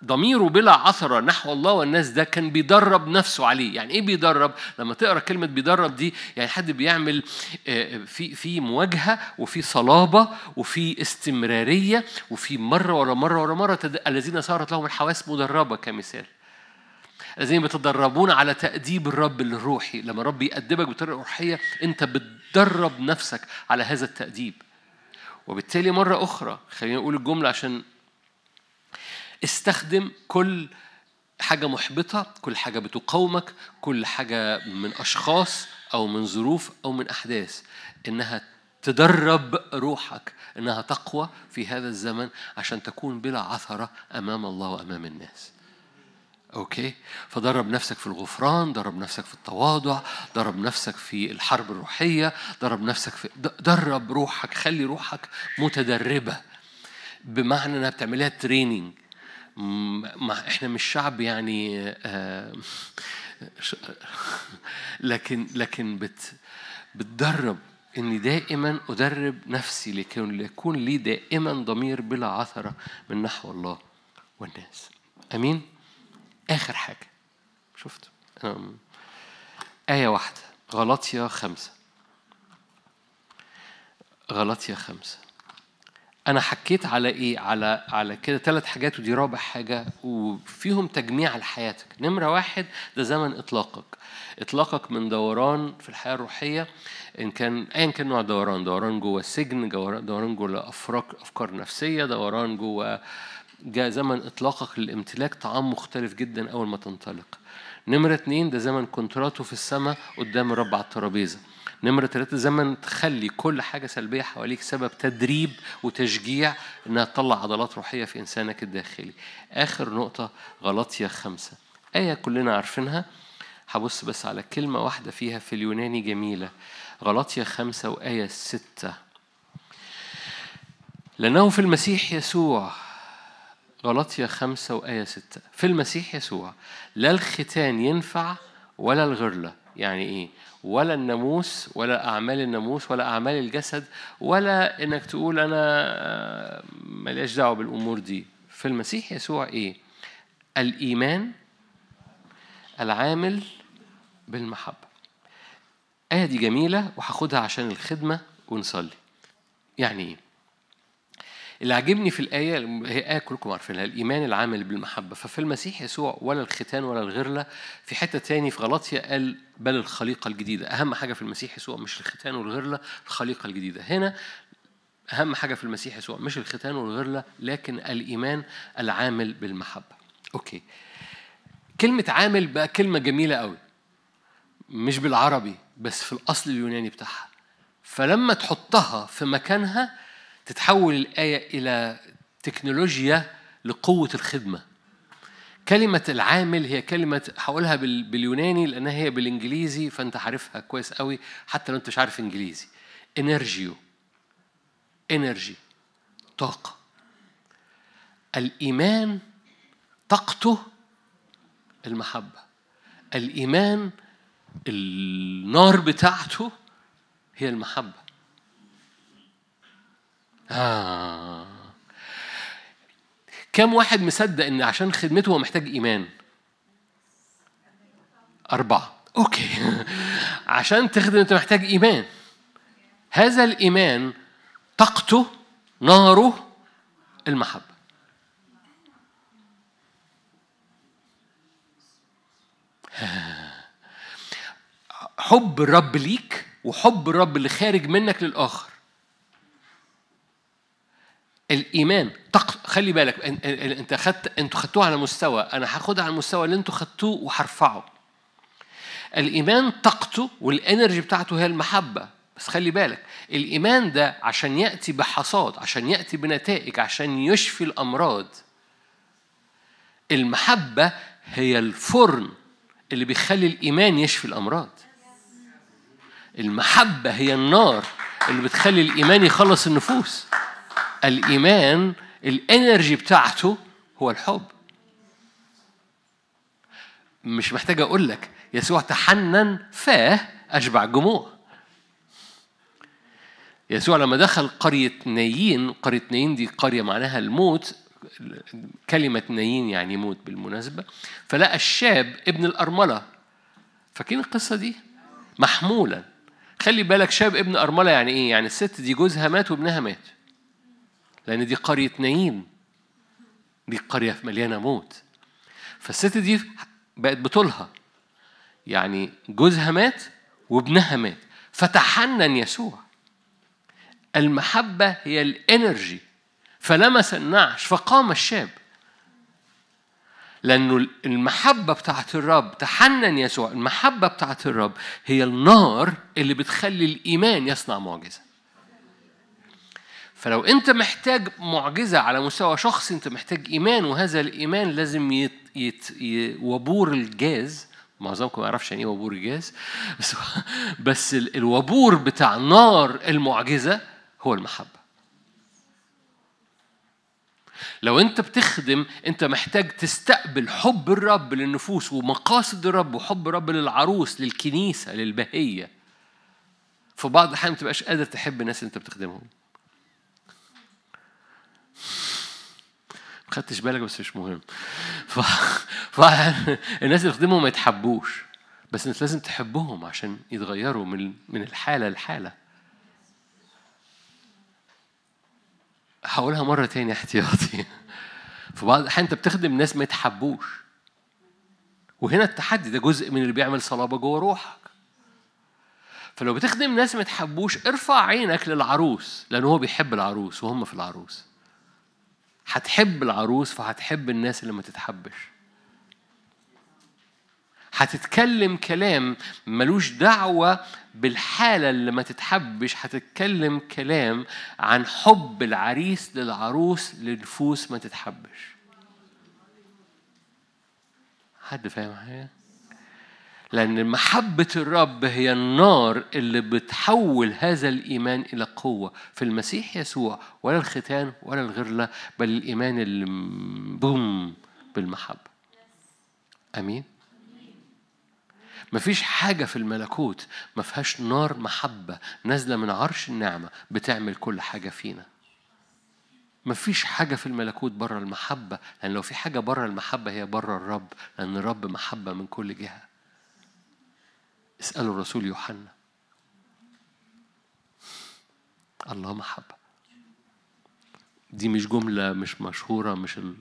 [SPEAKER 1] ضميره بلا عثرة نحو الله والناس ده كان بيدرب نفسه عليه يعني ايه بيدرب لما تقرا كلمة بيدرب دي يعني حد بيعمل آه، في في مواجهة وفي صلابة وفي استمرارية وفي مرة ورا مرة ورا مرة الذين صارت لهم الحواس مدربة كمثال الذين بتدربون على تأديب الرب الروحي لما رب يأدبك بطريقة روحية أنت بتدرب نفسك على هذا التأديب وبالتالي مرة أخرى خلينا نقول الجملة عشان استخدم كل حاجة محبطة كل حاجة بتقاومك كل حاجة من أشخاص أو من ظروف أو من أحداث إنها تدرب روحك إنها تقوى في هذا الزمن عشان تكون بلا عثرة أمام الله وأمام الناس اوكي فدرب نفسك في الغفران درب نفسك في التواضع درب نفسك في الحرب الروحيه درب نفسك في درب روحك خلي روحك متدربه بمعنى انها بتعملها تريننج ما احنا مش شعب يعني آه لكن لكن بت بتدرب اني دائما ادرب نفسي لكي يكون لي دائما ضمير بلا عثره من نحو الله والناس امين آخر حاجة شفت آية واحدة غلطية خمسة غلطية خمسة أنا حكيت على إيه؟ على على كده ثلاث حاجات ودي رابع حاجة وفيهم تجميع لحياتك، نمرة واحد ده زمن إطلاقك، إطلاقك من دوران في الحياة الروحية إن كان أيا كان نوع دوران، دوران جوه السجن، دوران جوه أفكار نفسية، دوران جوه جاء زمن إطلاقك للامتلاك طعام مختلف جدا أول ما تنطلق نمرة اتنين ده زمن كونتراته في السماء قدام الرب على الترابيزة نمرة ثلاثة زمن تخلي كل حاجة سلبية حواليك سبب تدريب وتشجيع إنها تطلع عضلات روحية في إنسانك الداخلي آخر نقطة غلطية خمسة آية كلنا عارفينها هبص بس على كلمة واحدة فيها في اليوناني جميلة غلطية خمسة وآية ستة لأنه في المسيح يسوع غلطية خمسة وآية ستة في المسيح يسوع لا الختان ينفع ولا الغرلة يعني إيه ولا الناموس ولا أعمال الناموس ولا أعمال الجسد ولا إنك تقول أنا آه، ملياش دعوة بالأمور دي في المسيح يسوع إيه الإيمان العامل بالمحبة آية دي جميلة وهاخدها عشان الخدمة ونصلي يعني إيه اللي عجبني في الآية هي آية كلكم عارفينها الإيمان العامل بالمحبة ففي المسيح يسوع ولا الختان ولا الغرلة في حتة تاني في غلطية قال بل الخليقة الجديدة أهم حاجة في المسيح يسوع مش الختان والغرلة الخليقة الجديدة هنا أهم حاجة في المسيح يسوع مش الختان والغرلة لكن الإيمان العامل بالمحبة أوكي كلمة عامل بقى كلمة جميلة قوي مش بالعربي بس في الأصل اليوناني بتاعها فلما تحطها في مكانها تتحول الآية إلى تكنولوجيا لقوة الخدمة كلمة العامل هي كلمة هقولها باليوناني لأنها هي بالإنجليزي فأنت عارفها كويس قوي حتى لو أنت مش عارف إنجليزي إنرجيو إنرجي طاقة الإيمان طاقته المحبة الإيمان النار بتاعته هي المحبة آه. كم واحد مصدق ان عشان خدمته هو محتاج ايمان أربعة أوكي عشان تخدم أنت محتاج إيمان هذا الإيمان طاقته ناره المحبة حب الرب ليك وحب الرب اللي خارج منك للآخر الايمان تق... خلي بالك انت خدت انتوا خدتوه على مستوى انا هاخدها على المستوى اللي انتوا خدتوه وهرفعه الايمان طاقته والانرجي بتاعته هي المحبه بس خلي بالك الايمان ده عشان ياتي بحصاد عشان ياتي بنتائج عشان يشفي الامراض المحبه هي الفرن اللي بيخلي الايمان يشفي الامراض المحبه هي النار اللي بتخلي الايمان يخلص النفوس الإيمان الانرجي بتاعته هو الحب مش محتاج أقول لك يسوع تحنن فاه أشبع جموع يسوع لما دخل قرية نايين قرية نايين دي قرية معناها الموت كلمة نايين يعني موت بالمناسبة فلقى الشاب ابن الأرملة فاكرين القصة دي؟ محمولا خلي بالك شاب ابن أرملة يعني إيه؟ يعني الست دي جوزها مات وابنها مات لأن دي قرية نايم دي قرية مليانة موت فالست دي بقت بطولها يعني جوزها مات وابنها مات فتحنن يسوع المحبة هي الانرجي فلمس النعش فقام الشاب لأنه المحبة بتاعت الرب تحنن يسوع المحبة بتاعت الرب هي النار اللي بتخلي الإيمان يصنع معجزة فلو انت محتاج معجزه على مستوى شخصي انت محتاج ايمان وهذا الايمان لازم يت... يت... ي... وبور الجاز معظمكم ما يعرفش يعني ايه وبور الجاز بس بس الوبور بتاع نار المعجزه هو المحبه لو انت بتخدم انت محتاج تستقبل حب الرب للنفوس ومقاصد الرب وحب الرب للعروس للكنيسه للبهيه في بعض الاحيان ما تبقاش قادر تحب الناس اللي انت بتخدمهم خدتش بالك بس مش مهم ف... ف... الناس اللي بتخدمهم ما يتحبوش بس انت لازم تحبهم عشان يتغيروا من من الحاله لحاله هقولها مره تانية احتياطي في بعض الاحيان انت بتخدم ناس ما يتحبوش وهنا التحدي ده جزء من اللي بيعمل صلابه جوه روحك فلو بتخدم ناس ما تحبوش ارفع عينك للعروس لان هو بيحب العروس وهم في العروس هتحب العروس فهتحب الناس اللي ما تتحبش هتتكلم كلام ملوش دعوة بالحالة اللي ما تتحبش هتتكلم كلام عن حب العريس للعروس لنفوس ما تتحبش حد فاهم حاجة؟ لأن محبة الرب هي النار اللي بتحول هذا الإيمان إلى قوة في المسيح يسوع ولا الختان ولا الغرلة بل الإيمان اللي بوم بالمحبة أمين مفيش حاجة في الملكوت ما فيهاش نار محبة نازلة من عرش النعمة بتعمل كل حاجة فينا مفيش حاجة في الملكوت بره المحبة لأن لو في حاجة بره المحبة هي بره الرب لأن الرب محبة من كل جهة اسألوا الرسول يوحنا الله محبة دي مش جملة مش مشهورة مش ال...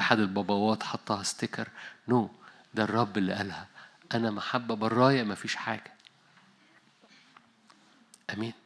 [SPEAKER 1] أحد الباباوات حطها ستيكر نو no. ده الرب اللي قالها أنا محبة برايا مفيش حاجة أمين